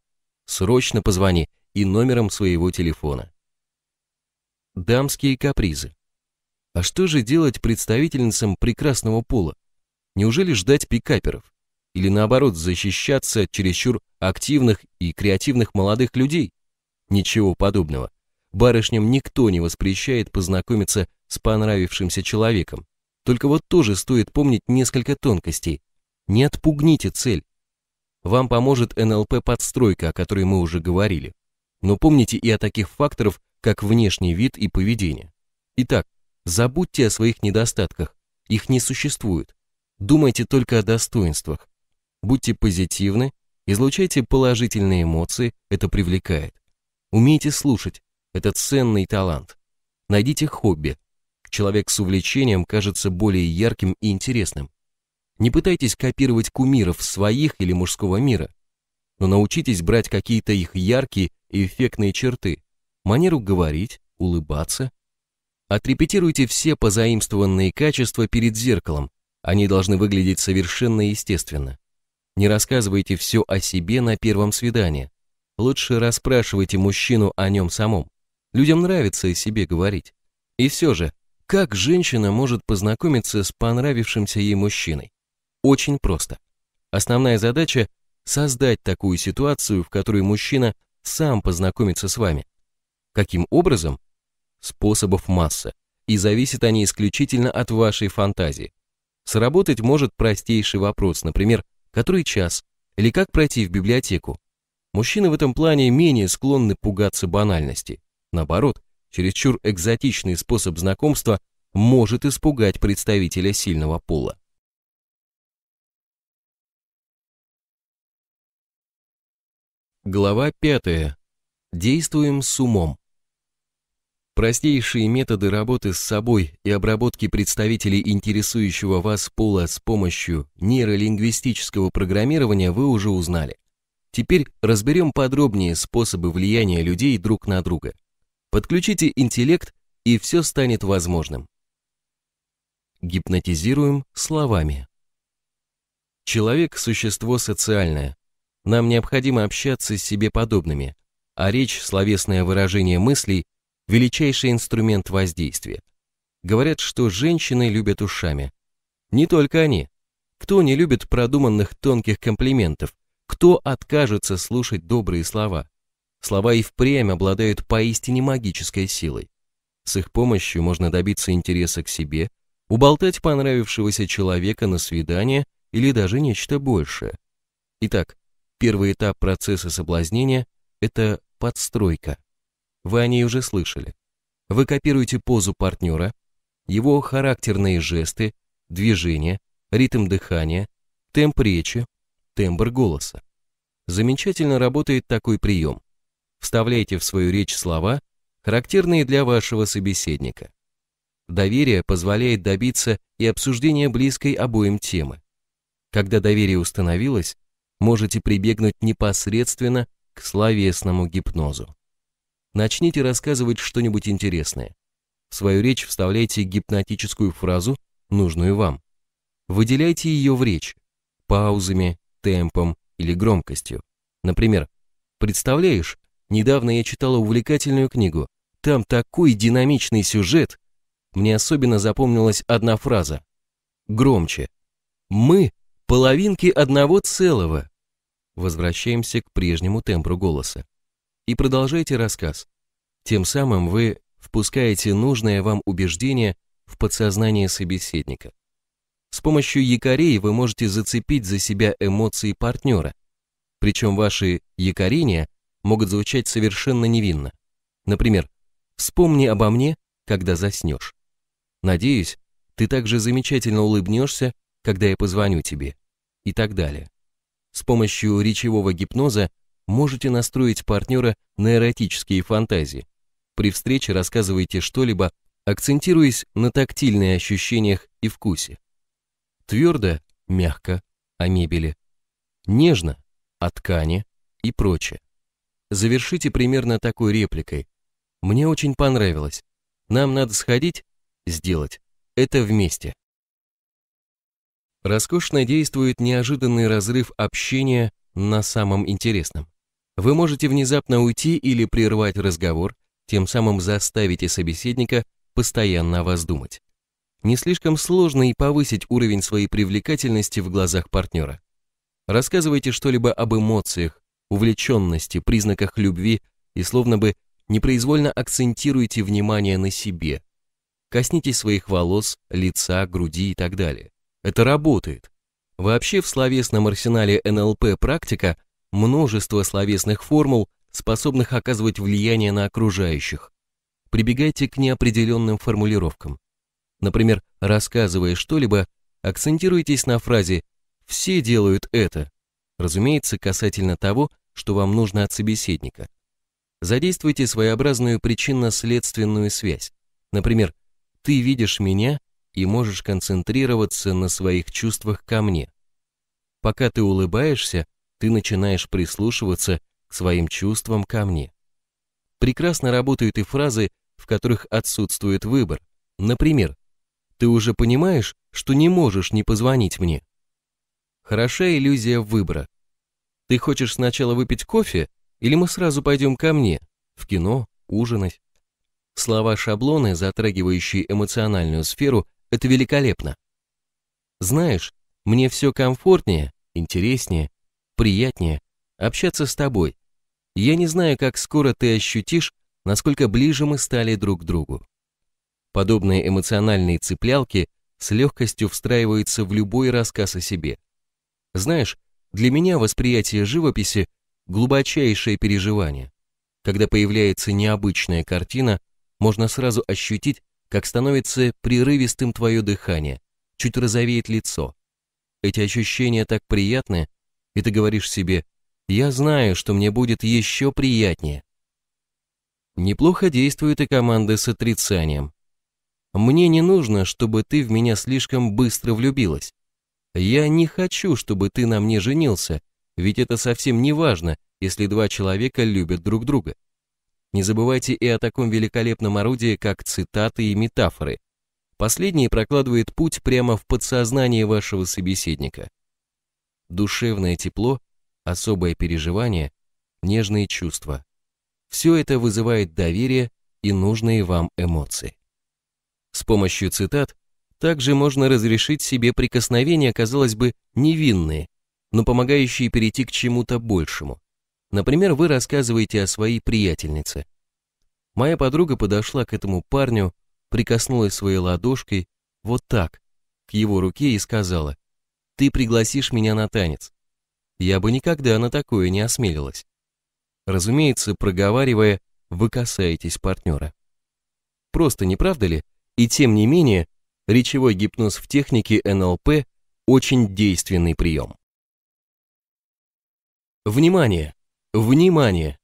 «Срочно позвони» и номером своего телефона. Дамские капризы. А что же делать представительницам прекрасного пола? Неужели ждать пикаперов? или наоборот защищаться от чересчур активных и креативных молодых людей? Ничего подобного. Барышням никто не воспрещает познакомиться с понравившимся человеком. Только вот тоже стоит помнить несколько тонкостей. Не отпугните цель. Вам поможет НЛП-подстройка, о которой мы уже говорили. Но помните и о таких факторах, как внешний вид и поведение. Итак, забудьте о своих недостатках. Их не существует. Думайте только о достоинствах. Будьте позитивны, излучайте положительные эмоции, это привлекает. Умейте слушать, это ценный талант. Найдите хобби. Человек с увлечением кажется более ярким и интересным. Не пытайтесь копировать кумиров своих или мужского мира, но научитесь брать какие-то их яркие и эффектные черты, манеру говорить, улыбаться. Отрепетируйте все позаимствованные качества перед зеркалом, они должны выглядеть совершенно естественно. Не рассказывайте все о себе на первом свидании. Лучше расспрашивайте мужчину о нем самом. Людям нравится о себе говорить. И все же, как женщина может познакомиться с понравившимся ей мужчиной? Очень просто. Основная задача – создать такую ситуацию, в которой мужчина сам познакомится с вами. Каким образом? Способов масса, и зависят они исключительно от вашей фантазии. Сработать может простейший вопрос, например, который час, или как пройти в библиотеку. Мужчины в этом плане менее склонны пугаться банальности. Наоборот, чересчур экзотичный способ знакомства может испугать представителя сильного пола. Глава 5. Действуем с умом. Простейшие методы работы с собой и обработки представителей интересующего вас пола с помощью нейролингвистического программирования вы уже узнали. Теперь разберем подробнее способы влияния людей друг на друга. Подключите интеллект, и все станет возможным. Гипнотизируем словами. Человек – существо социальное. Нам необходимо общаться с себе подобными, а речь, словесное выражение мыслей величайший инструмент воздействия. Говорят, что женщины любят ушами. Не только они. Кто не любит продуманных тонких комплиментов? Кто откажется слушать добрые слова? Слова и впрямь обладают поистине магической силой. С их помощью можно добиться интереса к себе, уболтать понравившегося человека на свидание или даже нечто большее. Итак, первый этап процесса соблазнения – это подстройка. Вы о ней уже слышали. Вы копируете позу партнера, его характерные жесты, движения, ритм дыхания, темп речи, тембр голоса. Замечательно работает такой прием. Вставляйте в свою речь слова, характерные для вашего собеседника. Доверие позволяет добиться и обсуждения близкой обоим темы. Когда доверие установилось, можете прибегнуть непосредственно к словесному гипнозу начните рассказывать что-нибудь интересное. В свою речь вставляйте гипнотическую фразу, нужную вам. Выделяйте ее в речь паузами, темпом или громкостью. Например, представляешь, недавно я читала увлекательную книгу, там такой динамичный сюжет. Мне особенно запомнилась одна фраза. Громче. Мы половинки одного целого. Возвращаемся к прежнему тембру голоса и продолжайте рассказ. Тем самым вы впускаете нужное вам убеждение в подсознание собеседника. С помощью якорей вы можете зацепить за себя эмоции партнера. Причем ваши якорения могут звучать совершенно невинно. Например, «Вспомни обо мне, когда заснешь». «Надеюсь, ты также замечательно улыбнешься, когда я позвоню тебе» и так далее. С помощью речевого гипноза можете настроить партнера на эротические фантазии. При встрече рассказывайте что-либо, акцентируясь на тактильных ощущениях и вкусе. Твердо, мягко, о мебели. Нежно, о ткани и прочее. Завершите примерно такой репликой. Мне очень понравилось. Нам надо сходить, сделать. Это вместе. Роскошно действует неожиданный разрыв общения на самом интересном. Вы можете внезапно уйти или прервать разговор, тем самым заставите собеседника постоянно о вас думать. Не слишком сложно и повысить уровень своей привлекательности в глазах партнера. Рассказывайте что-либо об эмоциях, увлеченности, признаках любви и словно бы непроизвольно акцентируйте внимание на себе. Коснитесь своих волос, лица, груди и так далее. Это работает. Вообще в словесном арсенале НЛП практика множество словесных формул, способных оказывать влияние на окружающих. Прибегайте к неопределенным формулировкам. Например, рассказывая что-либо, акцентируйтесь на фразе «все делают это», разумеется, касательно того, что вам нужно от собеседника. Задействуйте своеобразную причинно-следственную связь. Например, «ты видишь меня и можешь концентрироваться на своих чувствах ко мне». Пока ты улыбаешься, ты начинаешь прислушиваться к своим чувствам ко мне. Прекрасно работают и фразы, в которых отсутствует выбор. Например, «Ты уже понимаешь, что не можешь не позвонить мне». Хороша иллюзия выбора. «Ты хочешь сначала выпить кофе, или мы сразу пойдем ко мне, в кино, ужинать?» Слова-шаблоны, затрагивающие эмоциональную сферу, это великолепно. Знаешь, мне все комфортнее, интереснее, приятнее общаться с тобой. Я не знаю, как скоро ты ощутишь, насколько ближе мы стали друг к другу. Подобные эмоциональные цеплялки с легкостью встраиваются в любой рассказ о себе. Знаешь, для меня восприятие живописи – глубочайшее переживание. Когда появляется необычная картина, можно сразу ощутить, как становится прерывистым твое дыхание, чуть розовеет лицо. Эти ощущения так приятны, и ты говоришь себе «Я знаю, что мне будет еще приятнее». Неплохо действуют и команды с отрицанием. «Мне не нужно, чтобы ты в меня слишком быстро влюбилась. Я не хочу, чтобы ты на мне женился, ведь это совсем не важно, если два человека любят друг друга». Не забывайте и о таком великолепном орудии, как цитаты и метафоры. Последний прокладывает путь прямо в подсознание вашего собеседника – душевное тепло, особое переживание, нежные чувства. Все это вызывает доверие и нужные вам эмоции. С помощью цитат также можно разрешить себе прикосновения, казалось бы, невинные, но помогающие перейти к чему-то большему. Например, вы рассказываете о своей приятельнице. Моя подруга подошла к этому парню, прикоснулась своей ладошкой, вот так, к его руке и сказала, ты пригласишь меня на танец. Я бы никогда на такое не осмелилась. Разумеется, проговаривая, вы касаетесь партнера. Просто не правда ли? И тем не менее, речевой гипноз в технике НЛП очень действенный прием. Внимание! Внимание!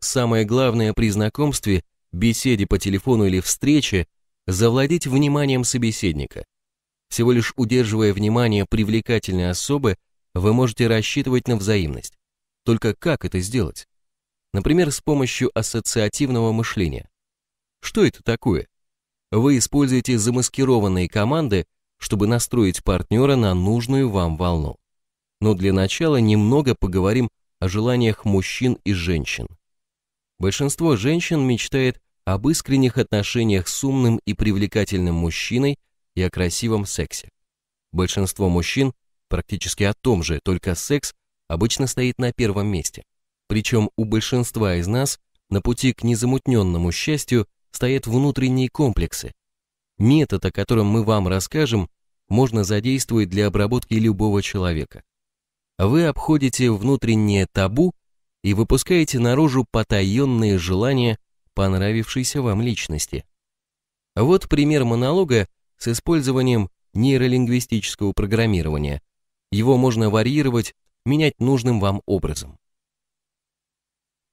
Самое главное при знакомстве, беседе по телефону или встрече – завладеть вниманием собеседника, всего лишь удерживая внимание привлекательной особы, вы можете рассчитывать на взаимность. Только как это сделать? Например, с помощью ассоциативного мышления. Что это такое? Вы используете замаскированные команды, чтобы настроить партнера на нужную вам волну. Но для начала немного поговорим о желаниях мужчин и женщин. Большинство женщин мечтает об искренних отношениях с умным и привлекательным мужчиной, и о красивом сексе. Большинство мужчин практически о том же, только секс обычно стоит на первом месте. Причем у большинства из нас на пути к незамутненному счастью стоят внутренние комплексы. Метод, о котором мы вам расскажем, можно задействовать для обработки любого человека. Вы обходите внутреннее табу и выпускаете наружу потаенные желания понравившейся вам личности. Вот пример монолога, с использованием нейролингвистического программирования. Его можно варьировать, менять нужным вам образом.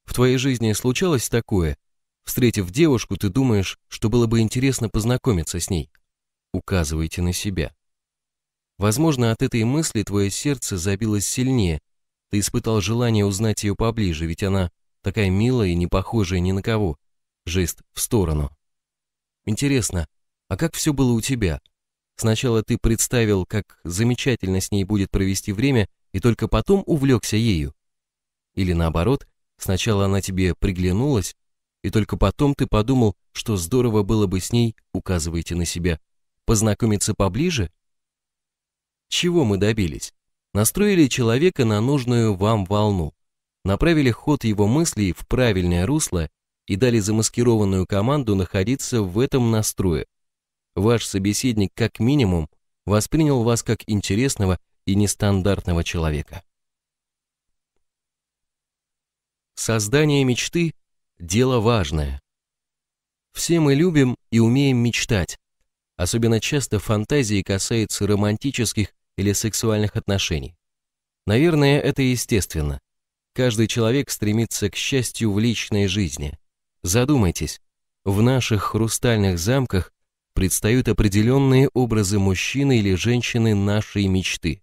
В твоей жизни случалось такое? Встретив девушку, ты думаешь, что было бы интересно познакомиться с ней. Указывайте на себя. Возможно, от этой мысли твое сердце забилось сильнее, ты испытал желание узнать ее поближе, ведь она такая милая и не похожая ни на кого. Жест в сторону. Интересно, а как все было у тебя? Сначала ты представил, как замечательно с ней будет провести время, и только потом увлекся ею. Или наоборот, сначала она тебе приглянулась, и только потом ты подумал, что здорово было бы с ней, указывайте на себя, познакомиться поближе? Чего мы добились? Настроили человека на нужную вам волну, направили ход его мыслей в правильное русло и дали замаскированную команду находиться в этом настрое, ваш собеседник как минимум воспринял вас как интересного и нестандартного человека. Создание мечты – дело важное. Все мы любим и умеем мечтать. Особенно часто фантазии касаются романтических или сексуальных отношений. Наверное, это естественно. Каждый человек стремится к счастью в личной жизни. Задумайтесь, в наших хрустальных замках предстают определенные образы мужчины или женщины нашей мечты.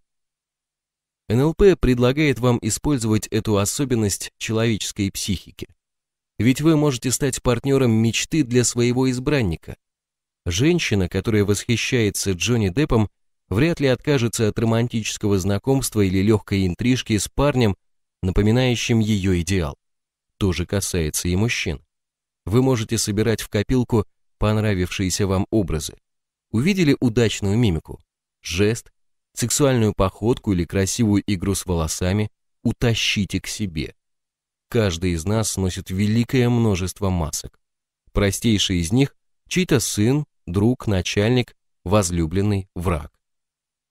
НЛП предлагает вам использовать эту особенность человеческой психики. Ведь вы можете стать партнером мечты для своего избранника. Женщина, которая восхищается Джонни Деппом, вряд ли откажется от романтического знакомства или легкой интрижки с парнем, напоминающим ее идеал. То же касается и мужчин. Вы можете собирать в копилку понравившиеся вам образы, увидели удачную мимику, жест, сексуальную походку или красивую игру с волосами, утащите к себе. Каждый из нас носит великое множество масок. Простейший из них – чей-то сын, друг, начальник, возлюбленный, враг.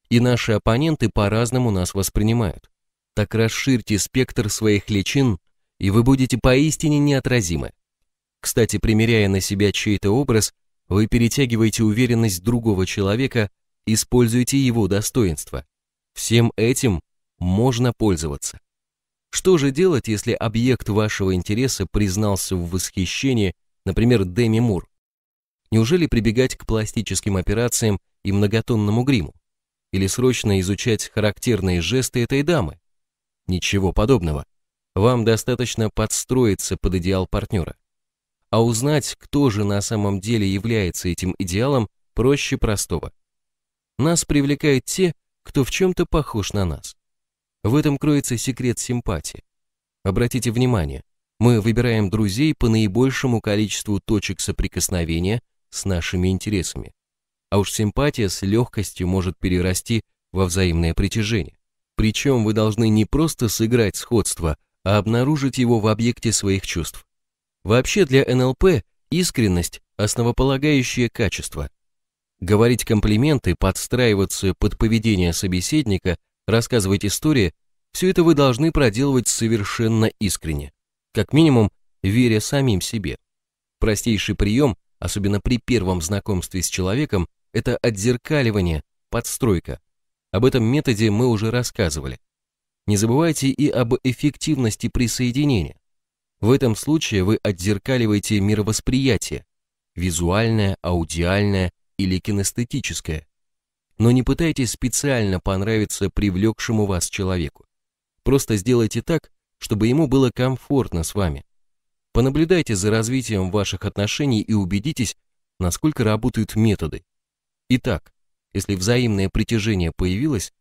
И наши оппоненты по-разному нас воспринимают. Так расширьте спектр своих личин, и вы будете поистине неотразимы. Кстати, примеряя на себя чей-то образ, вы перетягиваете уверенность другого человека, используете его достоинства. Всем этим можно пользоваться. Что же делать, если объект вашего интереса признался в восхищении, например, Деми Мур? Неужели прибегать к пластическим операциям и многотонному гриму? Или срочно изучать характерные жесты этой дамы? Ничего подобного. Вам достаточно подстроиться под идеал партнера. А узнать, кто же на самом деле является этим идеалом, проще простого. Нас привлекают те, кто в чем-то похож на нас. В этом кроется секрет симпатии. Обратите внимание, мы выбираем друзей по наибольшему количеству точек соприкосновения с нашими интересами. А уж симпатия с легкостью может перерасти во взаимное притяжение. Причем вы должны не просто сыграть сходство, а обнаружить его в объекте своих чувств. Вообще для НЛП искренность – основополагающее качество. Говорить комплименты, подстраиваться под поведение собеседника, рассказывать истории – все это вы должны проделывать совершенно искренне, как минимум веря самим себе. Простейший прием, особенно при первом знакомстве с человеком, это отзеркаливание, подстройка. Об этом методе мы уже рассказывали. Не забывайте и об эффективности присоединения. В этом случае вы отзеркаливаете мировосприятие, визуальное, аудиальное или кинестетическое. Но не пытайтесь специально понравиться привлекшему вас человеку. Просто сделайте так, чтобы ему было комфортно с вами. Понаблюдайте за развитием ваших отношений и убедитесь, насколько работают методы. Итак, если взаимное притяжение появилось,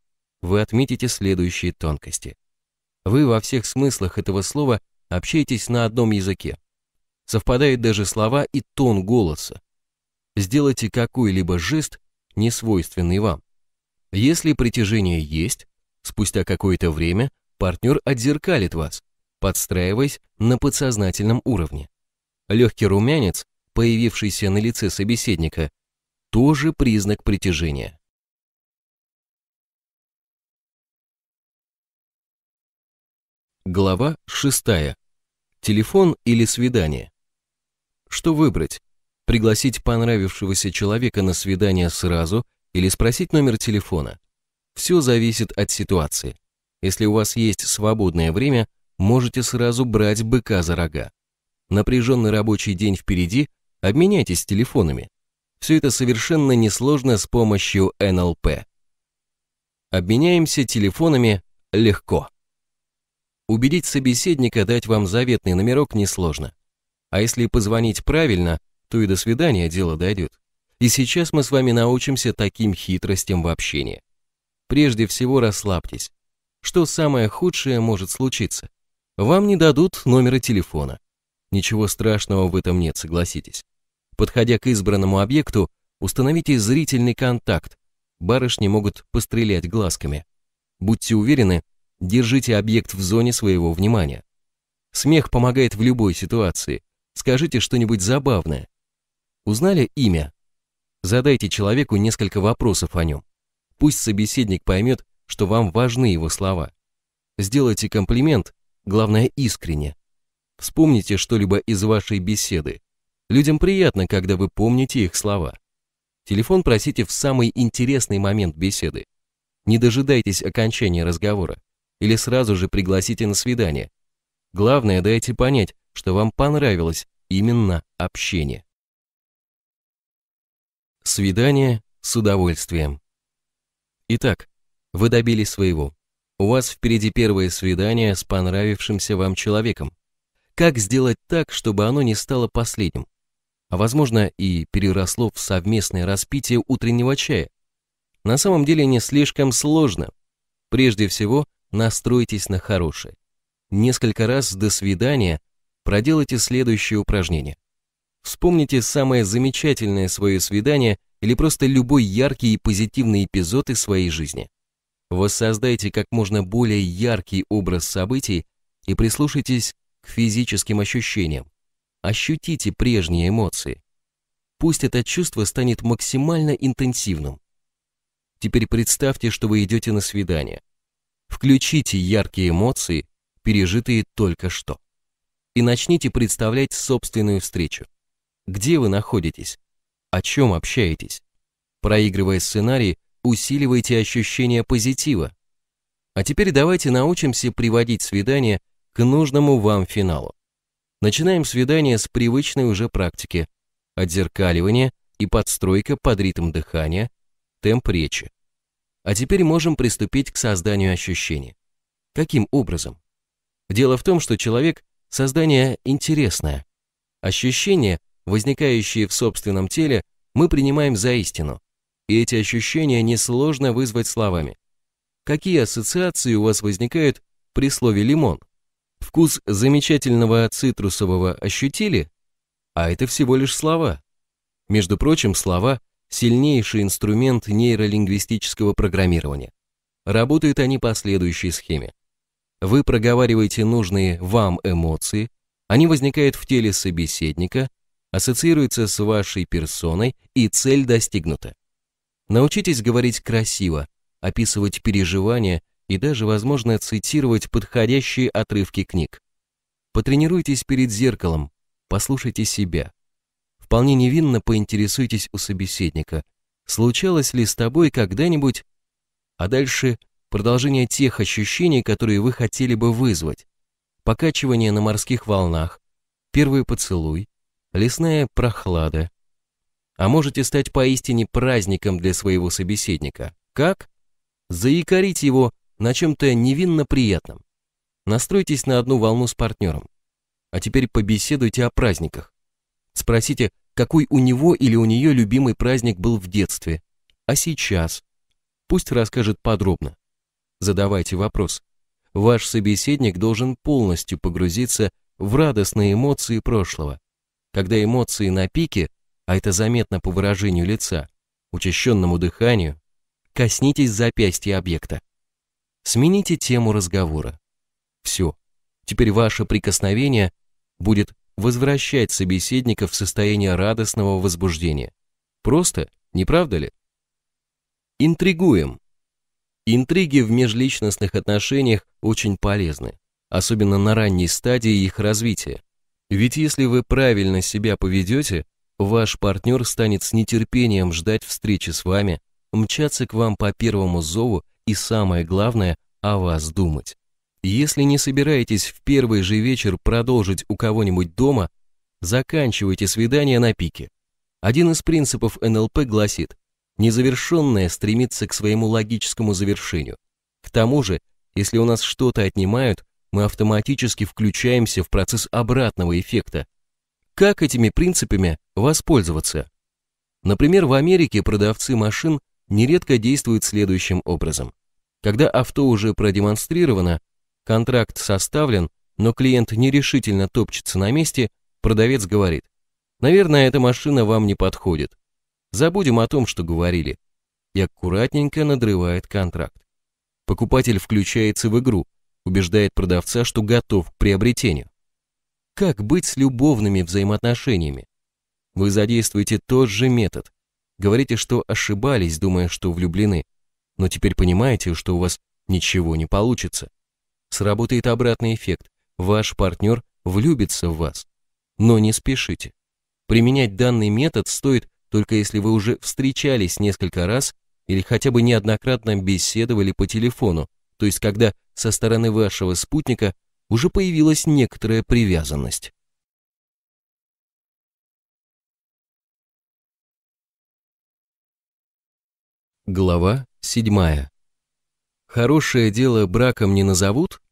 вы отметите следующие тонкости. Вы во всех смыслах этого слова – Общайтесь на одном языке. Совпадают даже слова и тон голоса. Сделайте какой-либо жест, не свойственный вам. Если притяжение есть, спустя какое-то время партнер отзеркалит вас, подстраиваясь на подсознательном уровне. Легкий румянец, появившийся на лице собеседника, тоже признак притяжения. Глава 6. Телефон или свидание? Что выбрать? Пригласить понравившегося человека на свидание сразу или спросить номер телефона? Все зависит от ситуации. Если у вас есть свободное время, можете сразу брать быка за рога. Напряженный рабочий день впереди, обменяйтесь телефонами. Все это совершенно несложно с помощью НЛП. Обменяемся телефонами легко. Убедить собеседника дать вам заветный номерок несложно. А если позвонить правильно, то и до свидания дело дойдет. И сейчас мы с вами научимся таким хитростям в общении. Прежде всего расслабьтесь. Что самое худшее может случиться? Вам не дадут номера телефона. Ничего страшного в этом нет, согласитесь. Подходя к избранному объекту, установите зрительный контакт. Барышни могут пострелять глазками. Будьте уверены, Держите объект в зоне своего внимания. Смех помогает в любой ситуации. Скажите что-нибудь забавное. Узнали имя? Задайте человеку несколько вопросов о нем. Пусть собеседник поймет, что вам важны его слова. Сделайте комплимент, главное искренне. Вспомните что-либо из вашей беседы. Людям приятно, когда вы помните их слова. Телефон просите в самый интересный момент беседы. Не дожидайтесь окончания разговора или сразу же пригласите на свидание. Главное, дайте понять, что вам понравилось именно общение. Свидание с удовольствием. Итак, вы добились своего. У вас впереди первое свидание с понравившимся вам человеком. Как сделать так, чтобы оно не стало последним? А возможно и переросло в совместное распитие утреннего чая. На самом деле не слишком сложно. Прежде всего, настройтесь на хорошее. Несколько раз «до свидания» проделайте следующее упражнение. Вспомните самое замечательное свое свидание или просто любой яркий и позитивный эпизод из своей жизни. Воссоздайте как можно более яркий образ событий и прислушайтесь к физическим ощущениям. Ощутите прежние эмоции. Пусть это чувство станет максимально интенсивным. Теперь представьте, что вы идете на свидание. Включите яркие эмоции, пережитые только что. И начните представлять собственную встречу. Где вы находитесь? О чем общаетесь? Проигрывая сценарий, усиливайте ощущение позитива. А теперь давайте научимся приводить свидание к нужному вам финалу. Начинаем свидание с привычной уже практики. Отзеркаливание и подстройка под ритм дыхания, темп речи. А теперь можем приступить к созданию ощущений. Каким образом? Дело в том, что человек – создание интересное. Ощущения, возникающие в собственном теле, мы принимаем за истину. И эти ощущения несложно вызвать словами. Какие ассоциации у вас возникают при слове «лимон»? Вкус замечательного цитрусового ощутили? А это всего лишь слова. Между прочим, слова сильнейший инструмент нейролингвистического программирования. Работают они по следующей схеме. Вы проговариваете нужные вам эмоции, они возникают в теле собеседника, ассоциируются с вашей персоной и цель достигнута. Научитесь говорить красиво, описывать переживания и даже, возможно, цитировать подходящие отрывки книг. Потренируйтесь перед зеркалом, послушайте себя вполне невинно поинтересуйтесь у собеседника, случалось ли с тобой когда-нибудь, а дальше продолжение тех ощущений, которые вы хотели бы вызвать, покачивание на морских волнах, первый поцелуй, лесная прохлада. А можете стать поистине праздником для своего собеседника. Как? Заикарить его на чем-то невинно приятном. Настройтесь на одну волну с партнером. А теперь побеседуйте о праздниках. Спросите, какой у него или у нее любимый праздник был в детстве, а сейчас? Пусть расскажет подробно. Задавайте вопрос. Ваш собеседник должен полностью погрузиться в радостные эмоции прошлого. Когда эмоции на пике, а это заметно по выражению лица, учащенному дыханию, коснитесь запястья объекта. Смените тему разговора. Все. Теперь ваше прикосновение будет возвращать собеседника в состояние радостного возбуждения. Просто, не правда ли? Интригуем. Интриги в межличностных отношениях очень полезны, особенно на ранней стадии их развития. Ведь если вы правильно себя поведете, ваш партнер станет с нетерпением ждать встречи с вами, мчаться к вам по первому зову и самое главное, о вас думать. Если не собираетесь в первый же вечер продолжить у кого-нибудь дома, заканчивайте свидание на пике. Один из принципов НЛП гласит, незавершенное стремится к своему логическому завершению. К тому же, если у нас что-то отнимают, мы автоматически включаемся в процесс обратного эффекта. Как этими принципами воспользоваться? Например, в Америке продавцы машин нередко действуют следующим образом. Когда авто уже продемонстрировано, Контракт составлен, но клиент нерешительно топчется на месте, продавец говорит, «Наверное, эта машина вам не подходит. Забудем о том, что говорили». И аккуратненько надрывает контракт. Покупатель включается в игру, убеждает продавца, что готов к приобретению. Как быть с любовными взаимоотношениями? Вы задействуете тот же метод. Говорите, что ошибались, думая, что влюблены, но теперь понимаете, что у вас ничего не получится сработает обратный эффект. Ваш партнер влюбится в вас. Но не спешите. Применять данный метод стоит только если вы уже встречались несколько раз или хотя бы неоднократно беседовали по телефону, то есть когда со стороны вашего спутника уже появилась некоторая привязанность. Глава седьмая. Хорошее дело браком не назовут?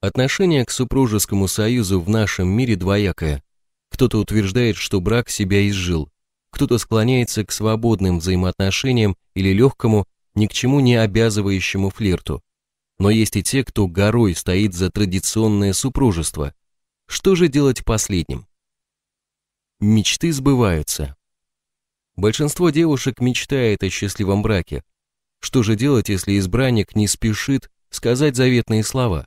Отношение к супружескому союзу в нашем мире двоякое. Кто-то утверждает, что брак себя изжил, кто-то склоняется к свободным взаимоотношениям или легкому, ни к чему не обязывающему флирту. Но есть и те, кто горой стоит за традиционное супружество. Что же делать последним? Мечты сбываются. Большинство девушек мечтает о счастливом браке, что же делать, если избранник не спешит сказать заветные слова?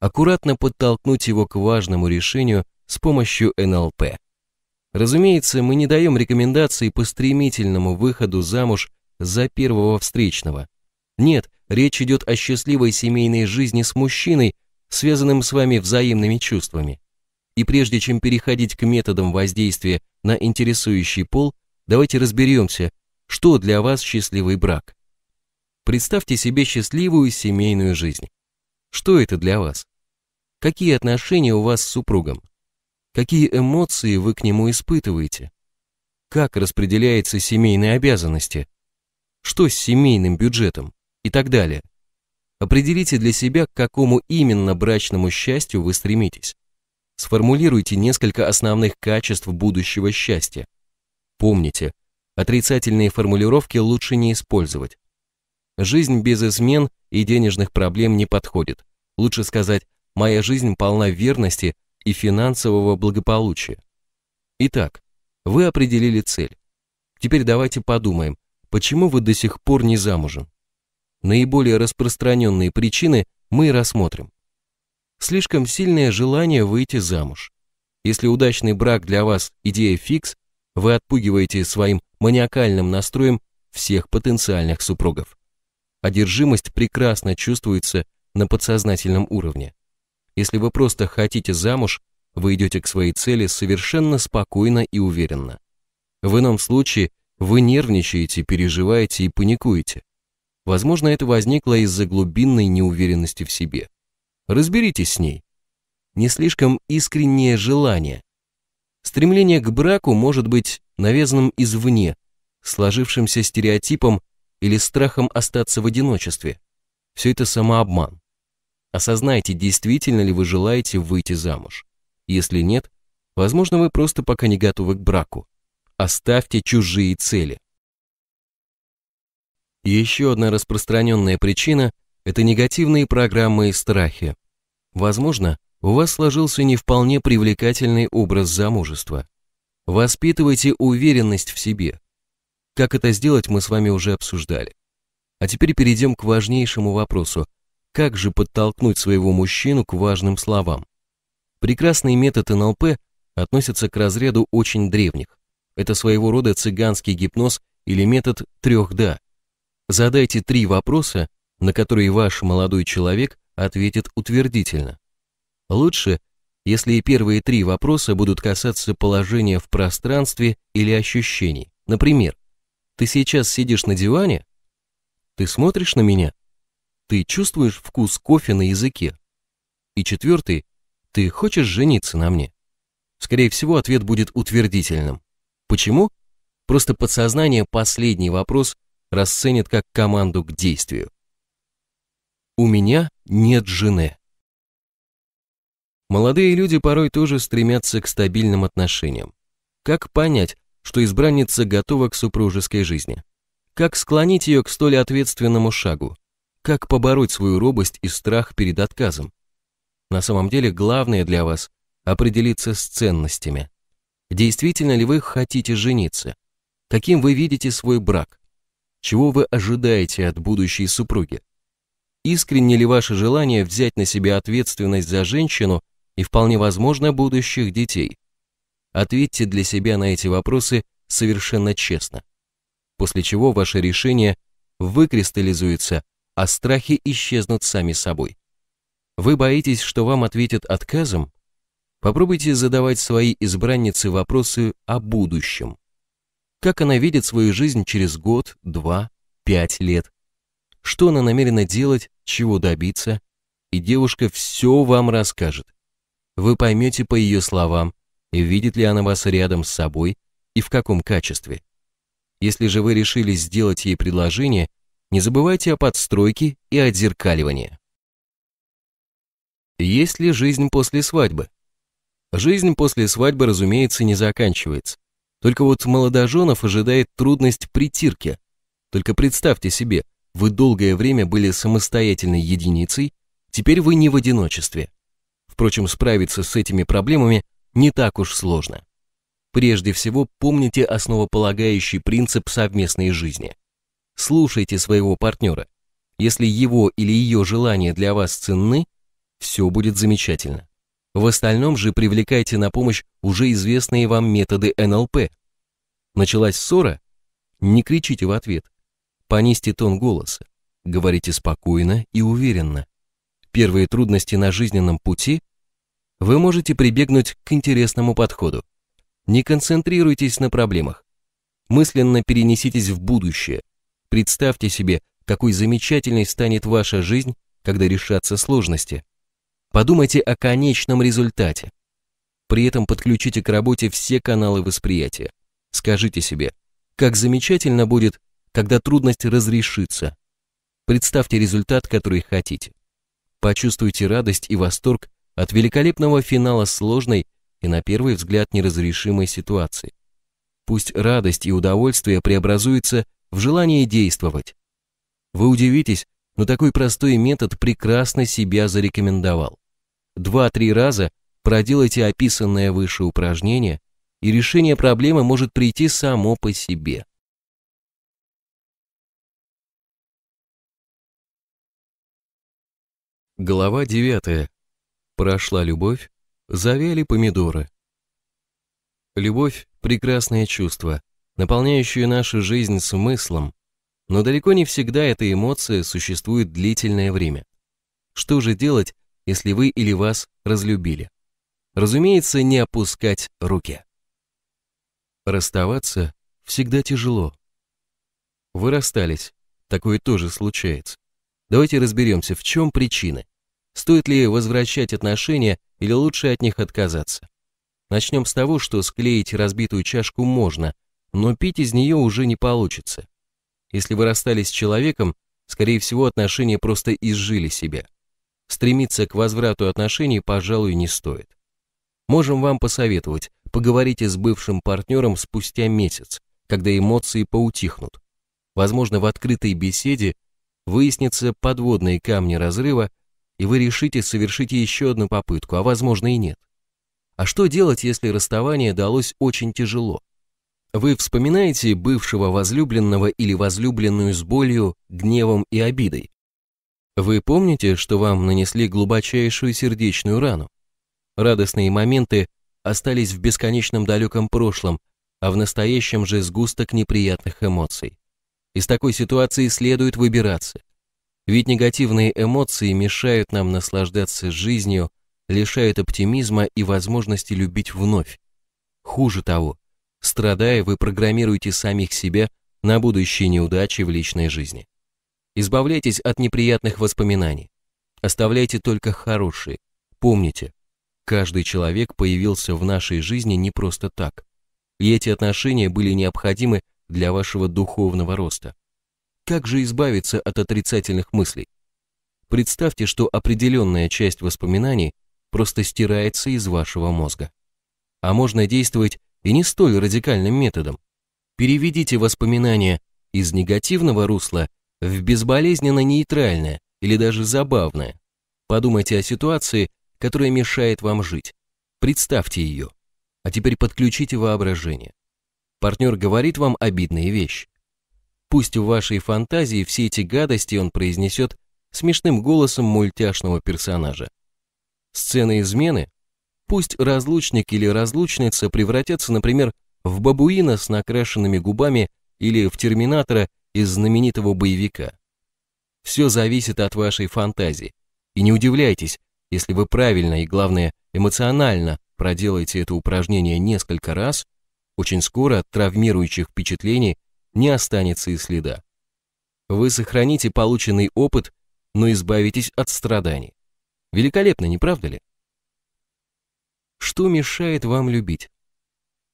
Аккуратно подтолкнуть его к важному решению с помощью НЛП. Разумеется, мы не даем рекомендации по стремительному выходу замуж за первого встречного. Нет, речь идет о счастливой семейной жизни с мужчиной, связанным с вами взаимными чувствами. И прежде чем переходить к методам воздействия на интересующий пол, давайте разберемся, что для вас счастливый брак. Представьте себе счастливую семейную жизнь. Что это для вас? Какие отношения у вас с супругом? Какие эмоции вы к нему испытываете? Как распределяются семейные обязанности? Что с семейным бюджетом? И так далее. Определите для себя, к какому именно брачному счастью вы стремитесь. Сформулируйте несколько основных качеств будущего счастья. Помните, отрицательные формулировки лучше не использовать. Жизнь без измен и денежных проблем не подходит. Лучше сказать, моя жизнь полна верности и финансового благополучия. Итак, вы определили цель. Теперь давайте подумаем, почему вы до сих пор не замужем. Наиболее распространенные причины мы рассмотрим. Слишком сильное желание выйти замуж. Если удачный брак для вас идея фикс, вы отпугиваете своим маниакальным настроем всех потенциальных супругов. Одержимость прекрасно чувствуется на подсознательном уровне. Если вы просто хотите замуж, вы идете к своей цели совершенно спокойно и уверенно. В ином случае вы нервничаете, переживаете и паникуете. Возможно, это возникло из-за глубинной неуверенности в себе. Разберитесь с ней. Не слишком искреннее желание. Стремление к браку может быть навязанным извне, сложившимся стереотипом или страхом остаться в одиночестве. Все это самообман. Осознайте, действительно ли вы желаете выйти замуж. Если нет, возможно, вы просто пока не готовы к браку. Оставьте чужие цели. Еще одна распространенная причина – это негативные программы и страхи. Возможно, у вас сложился не вполне привлекательный образ замужества. Воспитывайте уверенность в себе – как это сделать, мы с вами уже обсуждали. А теперь перейдем к важнейшему вопросу. Как же подтолкнуть своего мужчину к важным словам? Прекрасный метод НЛП относится к разряду очень древних. Это своего рода цыганский гипноз или метод трех «да». Задайте три вопроса, на которые ваш молодой человек ответит утвердительно. Лучше, если первые три вопроса будут касаться положения в пространстве или ощущений. Например, ты сейчас сидишь на диване? Ты смотришь на меня? Ты чувствуешь вкус кофе на языке? И четвертый, ты хочешь жениться на мне? Скорее всего, ответ будет утвердительным. Почему? Просто подсознание последний вопрос расценит как команду к действию. У меня нет жены. Молодые люди порой тоже стремятся к стабильным отношениям. Как понять, что избранница готова к супружеской жизни. Как склонить ее к столь ответственному шагу? Как побороть свою робость и страх перед отказом? На самом деле главное для вас – определиться с ценностями. Действительно ли вы хотите жениться? Каким вы видите свой брак? Чего вы ожидаете от будущей супруги? Искренне ли ваше желание взять на себя ответственность за женщину и вполне возможно будущих детей? Ответьте для себя на эти вопросы совершенно честно. После чего ваше решение выкристаллизуется, а страхи исчезнут сами собой. Вы боитесь, что вам ответят отказом? Попробуйте задавать своей избраннице вопросы о будущем. Как она видит свою жизнь через год, два, пять лет? Что она намерена делать, чего добиться? И девушка все вам расскажет. Вы поймете по ее словам, видит ли она вас рядом с собой и в каком качестве. Если же вы решили сделать ей предложение, не забывайте о подстройке и отзеркаливании. Есть ли жизнь после свадьбы? Жизнь после свадьбы, разумеется, не заканчивается. Только вот молодоженов ожидает трудность притирки. Только представьте себе, вы долгое время были самостоятельной единицей, теперь вы не в одиночестве. Впрочем, справиться с этими проблемами не так уж сложно. Прежде всего, помните основополагающий принцип совместной жизни. Слушайте своего партнера. Если его или ее желания для вас ценны, все будет замечательно. В остальном же привлекайте на помощь уже известные вам методы НЛП. Началась ссора? Не кричите в ответ. Понизьте тон голоса. Говорите спокойно и уверенно. Первые трудности на жизненном пути вы можете прибегнуть к интересному подходу. Не концентрируйтесь на проблемах. Мысленно перенеситесь в будущее. Представьте себе, какой замечательной станет ваша жизнь, когда решатся сложности. Подумайте о конечном результате. При этом подключите к работе все каналы восприятия. Скажите себе, как замечательно будет, когда трудность разрешится. Представьте результат, который хотите. Почувствуйте радость и восторг от великолепного финала сложной и на первый взгляд неразрешимой ситуации. Пусть радость и удовольствие преобразуются в желание действовать. Вы удивитесь, но такой простой метод прекрасно себя зарекомендовал. Два-три раза проделайте описанное выше упражнение, и решение проблемы может прийти само по себе. Глава девятая прошла любовь, завели помидоры. Любовь – прекрасное чувство, наполняющее нашу жизнь смыслом, но далеко не всегда эта эмоция существует длительное время. Что же делать, если вы или вас разлюбили? Разумеется, не опускать руки. Расставаться всегда тяжело. Вы расстались, такое тоже случается. Давайте разберемся, в чем причины. Стоит ли возвращать отношения или лучше от них отказаться? Начнем с того, что склеить разбитую чашку можно, но пить из нее уже не получится. Если вы расстались с человеком, скорее всего отношения просто изжили себя. Стремиться к возврату отношений, пожалуй, не стоит. Можем вам посоветовать, поговорите с бывшим партнером спустя месяц, когда эмоции поутихнут. Возможно, в открытой беседе выяснится подводные камни разрыва и вы решите совершить еще одну попытку, а возможно и нет. А что делать, если расставание далось очень тяжело? Вы вспоминаете бывшего возлюбленного или возлюбленную с болью, гневом и обидой? Вы помните, что вам нанесли глубочайшую сердечную рану? Радостные моменты остались в бесконечном далеком прошлом, а в настоящем же сгусток неприятных эмоций. Из такой ситуации следует выбираться. Ведь негативные эмоции мешают нам наслаждаться жизнью, лишают оптимизма и возможности любить вновь. Хуже того, страдая, вы программируете самих себя на будущие неудачи в личной жизни. Избавляйтесь от неприятных воспоминаний. Оставляйте только хорошие. Помните, каждый человек появился в нашей жизни не просто так. И эти отношения были необходимы для вашего духовного роста. Как же избавиться от отрицательных мыслей? Представьте, что определенная часть воспоминаний просто стирается из вашего мозга. А можно действовать и не столь радикальным методом. Переведите воспоминания из негативного русла в безболезненно нейтральное или даже забавное. Подумайте о ситуации, которая мешает вам жить. Представьте ее. А теперь подключите воображение. Партнер говорит вам обидные вещи. Пусть в вашей фантазии все эти гадости он произнесет смешным голосом мультяшного персонажа. сцены измены? Пусть разлучник или разлучница превратятся, например, в бабуина с накрашенными губами или в терминатора из знаменитого боевика. Все зависит от вашей фантазии. И не удивляйтесь, если вы правильно и, главное, эмоционально проделаете это упражнение несколько раз, очень скоро от травмирующих впечатлений не останется и следа. Вы сохраните полученный опыт, но избавитесь от страданий. Великолепно, не правда ли? Что мешает вам любить?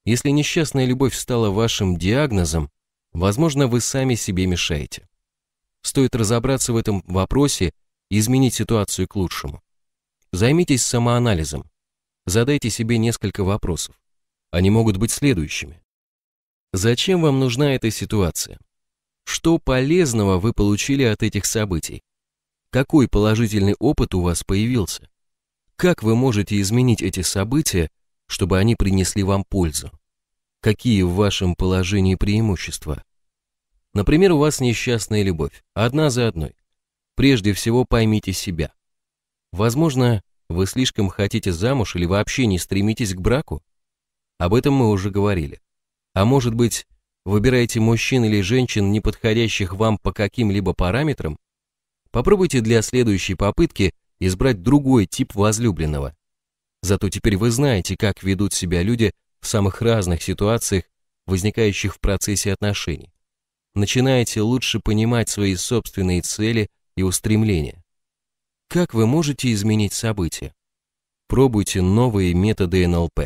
Если несчастная любовь стала вашим диагнозом, возможно, вы сами себе мешаете. Стоит разобраться в этом вопросе и изменить ситуацию к лучшему. Займитесь самоанализом. Задайте себе несколько вопросов. Они могут быть следующими. Зачем вам нужна эта ситуация? Что полезного вы получили от этих событий? Какой положительный опыт у вас появился? Как вы можете изменить эти события, чтобы они принесли вам пользу? Какие в вашем положении преимущества? Например, у вас несчастная любовь, одна за одной. Прежде всего поймите себя. Возможно, вы слишком хотите замуж или вообще не стремитесь к браку? Об этом мы уже говорили. А может быть, выбираете мужчин или женщин, не подходящих вам по каким-либо параметрам? Попробуйте для следующей попытки избрать другой тип возлюбленного. Зато теперь вы знаете, как ведут себя люди в самых разных ситуациях, возникающих в процессе отношений. Начинаете лучше понимать свои собственные цели и устремления. Как вы можете изменить события? Пробуйте новые методы НЛП.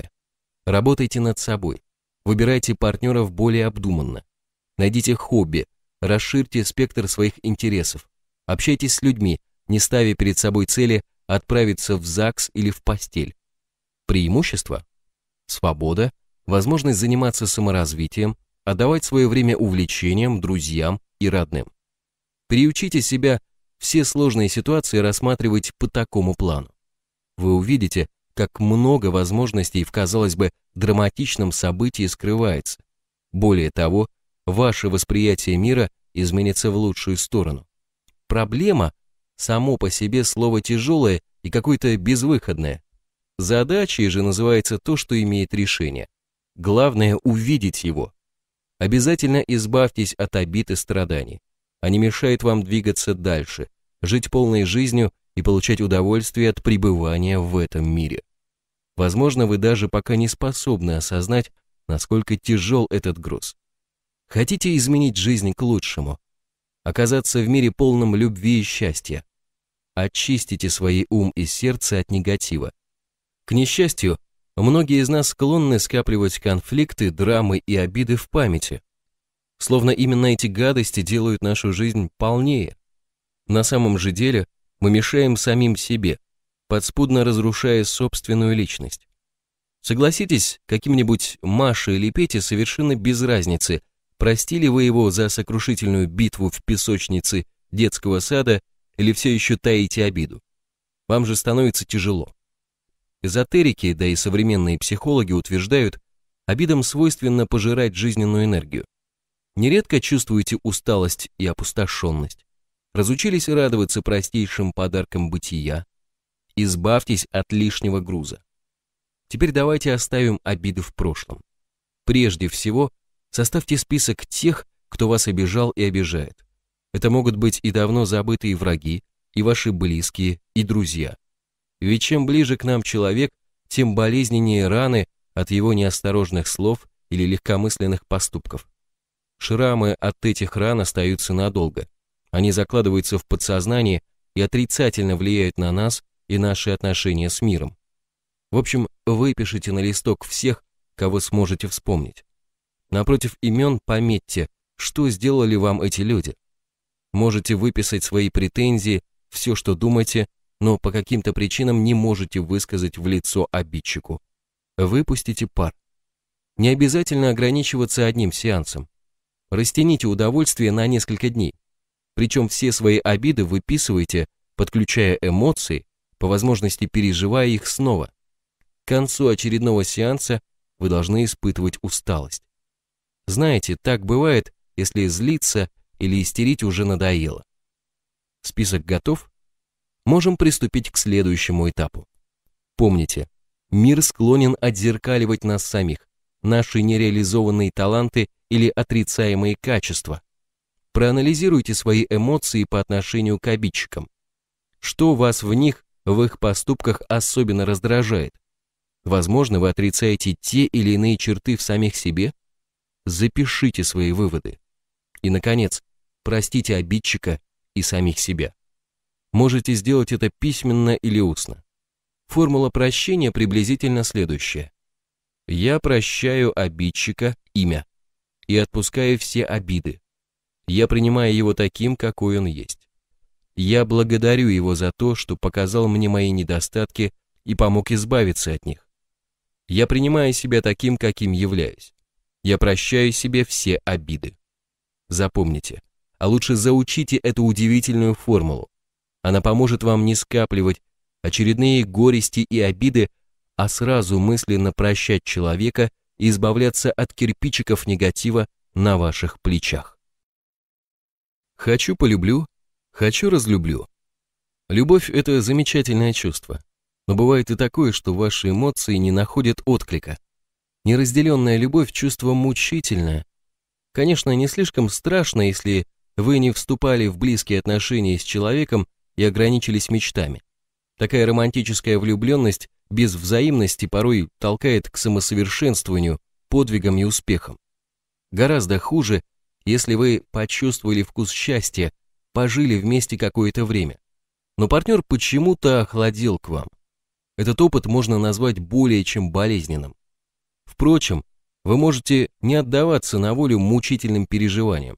Работайте над собой. Выбирайте партнеров более обдуманно. Найдите хобби, расширьте спектр своих интересов. Общайтесь с людьми, не ставя перед собой цели отправиться в ЗАГС или в постель. Преимущество: Свобода, возможность заниматься саморазвитием, отдавать свое время увлечениям, друзьям и родным. Приучите себя все сложные ситуации рассматривать по такому плану. Вы увидите, как много возможностей в, казалось бы, драматичном событии скрывается. Более того, ваше восприятие мира изменится в лучшую сторону. Проблема – само по себе слово тяжелое и какое-то безвыходное. Задачей же называется то, что имеет решение. Главное – увидеть его. Обязательно избавьтесь от обид и страданий. Они мешают вам двигаться дальше, жить полной жизнью и получать удовольствие от пребывания в этом мире. Возможно, вы даже пока не способны осознать, насколько тяжел этот груз. Хотите изменить жизнь к лучшему? Оказаться в мире полном любви и счастья? Очистите свои ум и сердце от негатива. К несчастью, многие из нас склонны скапливать конфликты, драмы и обиды в памяти. Словно именно эти гадости делают нашу жизнь полнее. На самом же деле – мы мешаем самим себе, подспудно разрушая собственную личность. Согласитесь, каким-нибудь Маше или Пете совершенно без разницы, простили вы его за сокрушительную битву в песочнице детского сада или все еще таите обиду. Вам же становится тяжело. Эзотерики, да и современные психологи утверждают, обидам свойственно пожирать жизненную энергию. Нередко чувствуете усталость и опустошенность разучились радоваться простейшим подаркам бытия. Избавьтесь от лишнего груза. Теперь давайте оставим обиды в прошлом. Прежде всего, составьте список тех, кто вас обижал и обижает. Это могут быть и давно забытые враги, и ваши близкие, и друзья. Ведь чем ближе к нам человек, тем болезненнее раны от его неосторожных слов или легкомысленных поступков. Шрамы от этих ран остаются надолго, они закладываются в подсознание и отрицательно влияют на нас и наши отношения с миром. В общем, выпишите на листок всех, кого сможете вспомнить. Напротив имен пометьте, что сделали вам эти люди. Можете выписать свои претензии, все, что думаете, но по каким-то причинам не можете высказать в лицо обидчику. Выпустите пар. Не обязательно ограничиваться одним сеансом. Растяните удовольствие на несколько дней. Причем все свои обиды выписываете, подключая эмоции, по возможности переживая их снова. К концу очередного сеанса вы должны испытывать усталость. Знаете, так бывает, если злиться или истерить уже надоело. Список готов? Можем приступить к следующему этапу. Помните, мир склонен отзеркаливать нас самих, наши нереализованные таланты или отрицаемые качества – проанализируйте свои эмоции по отношению к обидчикам. Что вас в них, в их поступках особенно раздражает? Возможно, вы отрицаете те или иные черты в самих себе? Запишите свои выводы. И, наконец, простите обидчика и самих себя. Можете сделать это письменно или устно. Формула прощения приблизительно следующая. Я прощаю обидчика имя и отпускаю все обиды, я принимаю его таким, какой он есть. Я благодарю его за то, что показал мне мои недостатки и помог избавиться от них. Я принимаю себя таким, каким являюсь. Я прощаю себе все обиды. Запомните, а лучше заучите эту удивительную формулу. Она поможет вам не скапливать очередные горести и обиды, а сразу мысленно прощать человека и избавляться от кирпичиков негатива на ваших плечах. Хочу полюблю, хочу разлюблю. Любовь – это замечательное чувство. Но бывает и такое, что ваши эмоции не находят отклика. Неразделенная любовь – чувство мучительное. Конечно, не слишком страшно, если вы не вступали в близкие отношения с человеком и ограничились мечтами. Такая романтическая влюбленность без взаимности порой толкает к самосовершенствованию, подвигам и успехам. Гораздо хуже, если вы почувствовали вкус счастья, пожили вместе какое-то время, но партнер почему-то охладел к вам. Этот опыт можно назвать более чем болезненным. Впрочем, вы можете не отдаваться на волю мучительным переживаниям.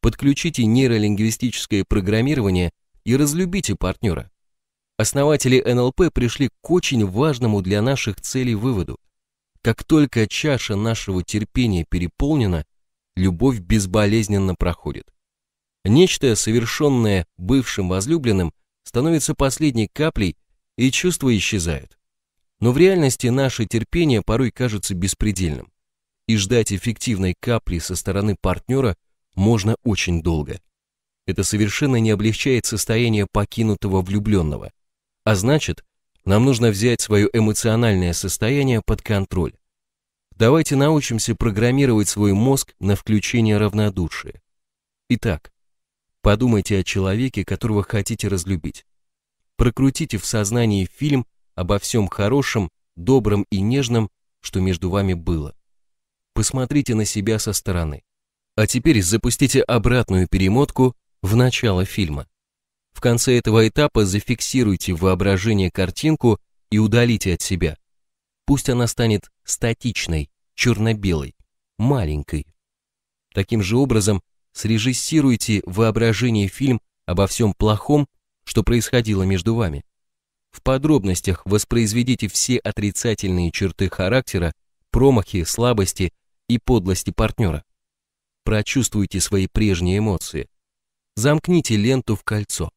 Подключите нейролингвистическое программирование и разлюбите партнера. Основатели НЛП пришли к очень важному для наших целей выводу. Как только чаша нашего терпения переполнена, любовь безболезненно проходит. Нечто, совершенное бывшим возлюбленным, становится последней каплей, и чувства исчезают. Но в реальности наше терпение порой кажется беспредельным, и ждать эффективной капли со стороны партнера можно очень долго. Это совершенно не облегчает состояние покинутого влюбленного, а значит, нам нужно взять свое эмоциональное состояние под контроль. Давайте научимся программировать свой мозг на включение равнодушия. Итак, подумайте о человеке, которого хотите разлюбить. Прокрутите в сознании фильм обо всем хорошем, добром и нежном, что между вами было. Посмотрите на себя со стороны. А теперь запустите обратную перемотку в начало фильма. В конце этого этапа зафиксируйте в воображении картинку и удалите от себя. Пусть она станет статичной, черно-белой, маленькой. Таким же образом, срежиссируйте воображение фильм обо всем плохом, что происходило между вами. В подробностях воспроизведите все отрицательные черты характера, промахи, слабости и подлости партнера. Прочувствуйте свои прежние эмоции. Замкните ленту в кольцо.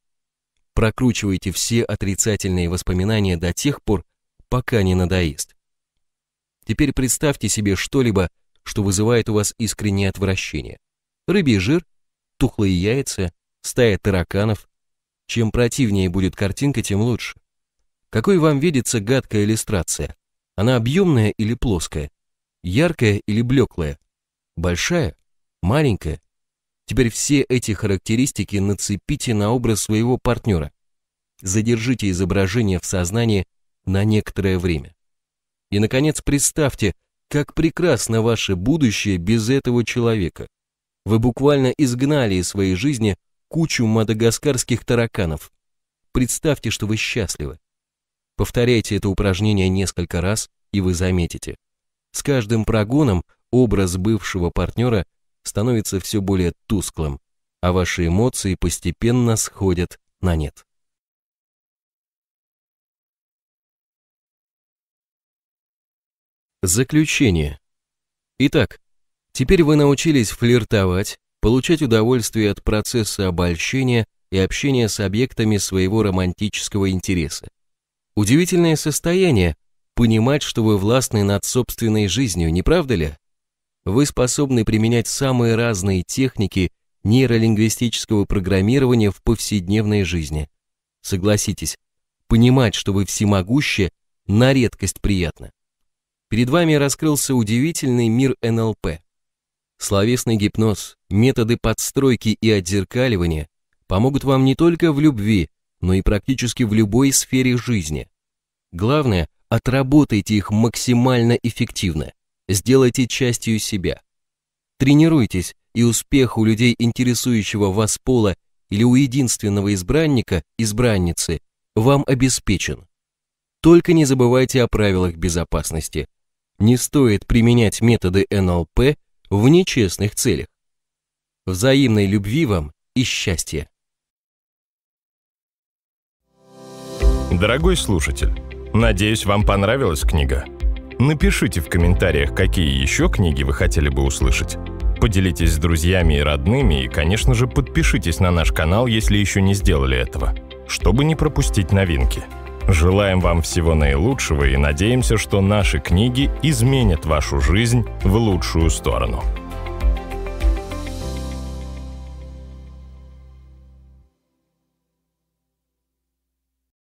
Прокручивайте все отрицательные воспоминания до тех пор, пока не надоест. Теперь представьте себе что-либо, что вызывает у вас искреннее отвращение. Рыбий жир, тухлые яйца, стая тараканов. Чем противнее будет картинка, тем лучше. Какой вам видится гадкая иллюстрация? Она объемная или плоская? Яркая или блеклая? Большая? Маленькая? Теперь все эти характеристики нацепите на образ своего партнера. Задержите изображение в сознании на некоторое время. И, наконец, представьте, как прекрасно ваше будущее без этого человека. Вы буквально изгнали из своей жизни кучу мадагаскарских тараканов. Представьте, что вы счастливы. Повторяйте это упражнение несколько раз, и вы заметите. С каждым прогоном образ бывшего партнера становится все более тусклым, а ваши эмоции постепенно сходят на нет. Заключение. Итак, теперь вы научились флиртовать, получать удовольствие от процесса обольщения и общения с объектами своего романтического интереса. Удивительное состояние – понимать, что вы властны над собственной жизнью, не правда ли? Вы способны применять самые разные техники нейролингвистического программирования в повседневной жизни. Согласитесь, понимать, что вы всемогущи, на редкость приятно. Перед вами раскрылся удивительный мир НЛП. Словесный гипноз, методы подстройки и отзеркаливания помогут вам не только в любви, но и практически в любой сфере жизни. Главное, отработайте их максимально эффективно, сделайте частью себя. Тренируйтесь, и успех у людей, интересующего вас пола или у единственного избранника, избранницы, вам обеспечен. Только не забывайте о правилах безопасности, не стоит применять методы НЛП в нечестных целях. Взаимной любви вам и счастья. Дорогой слушатель, надеюсь, вам понравилась книга. Напишите в комментариях, какие еще книги вы хотели бы услышать. Поделитесь с друзьями и родными и, конечно же, подпишитесь на наш канал, если еще не сделали этого, чтобы не пропустить новинки. Желаем вам всего наилучшего и надеемся, что наши книги изменят вашу жизнь в лучшую сторону.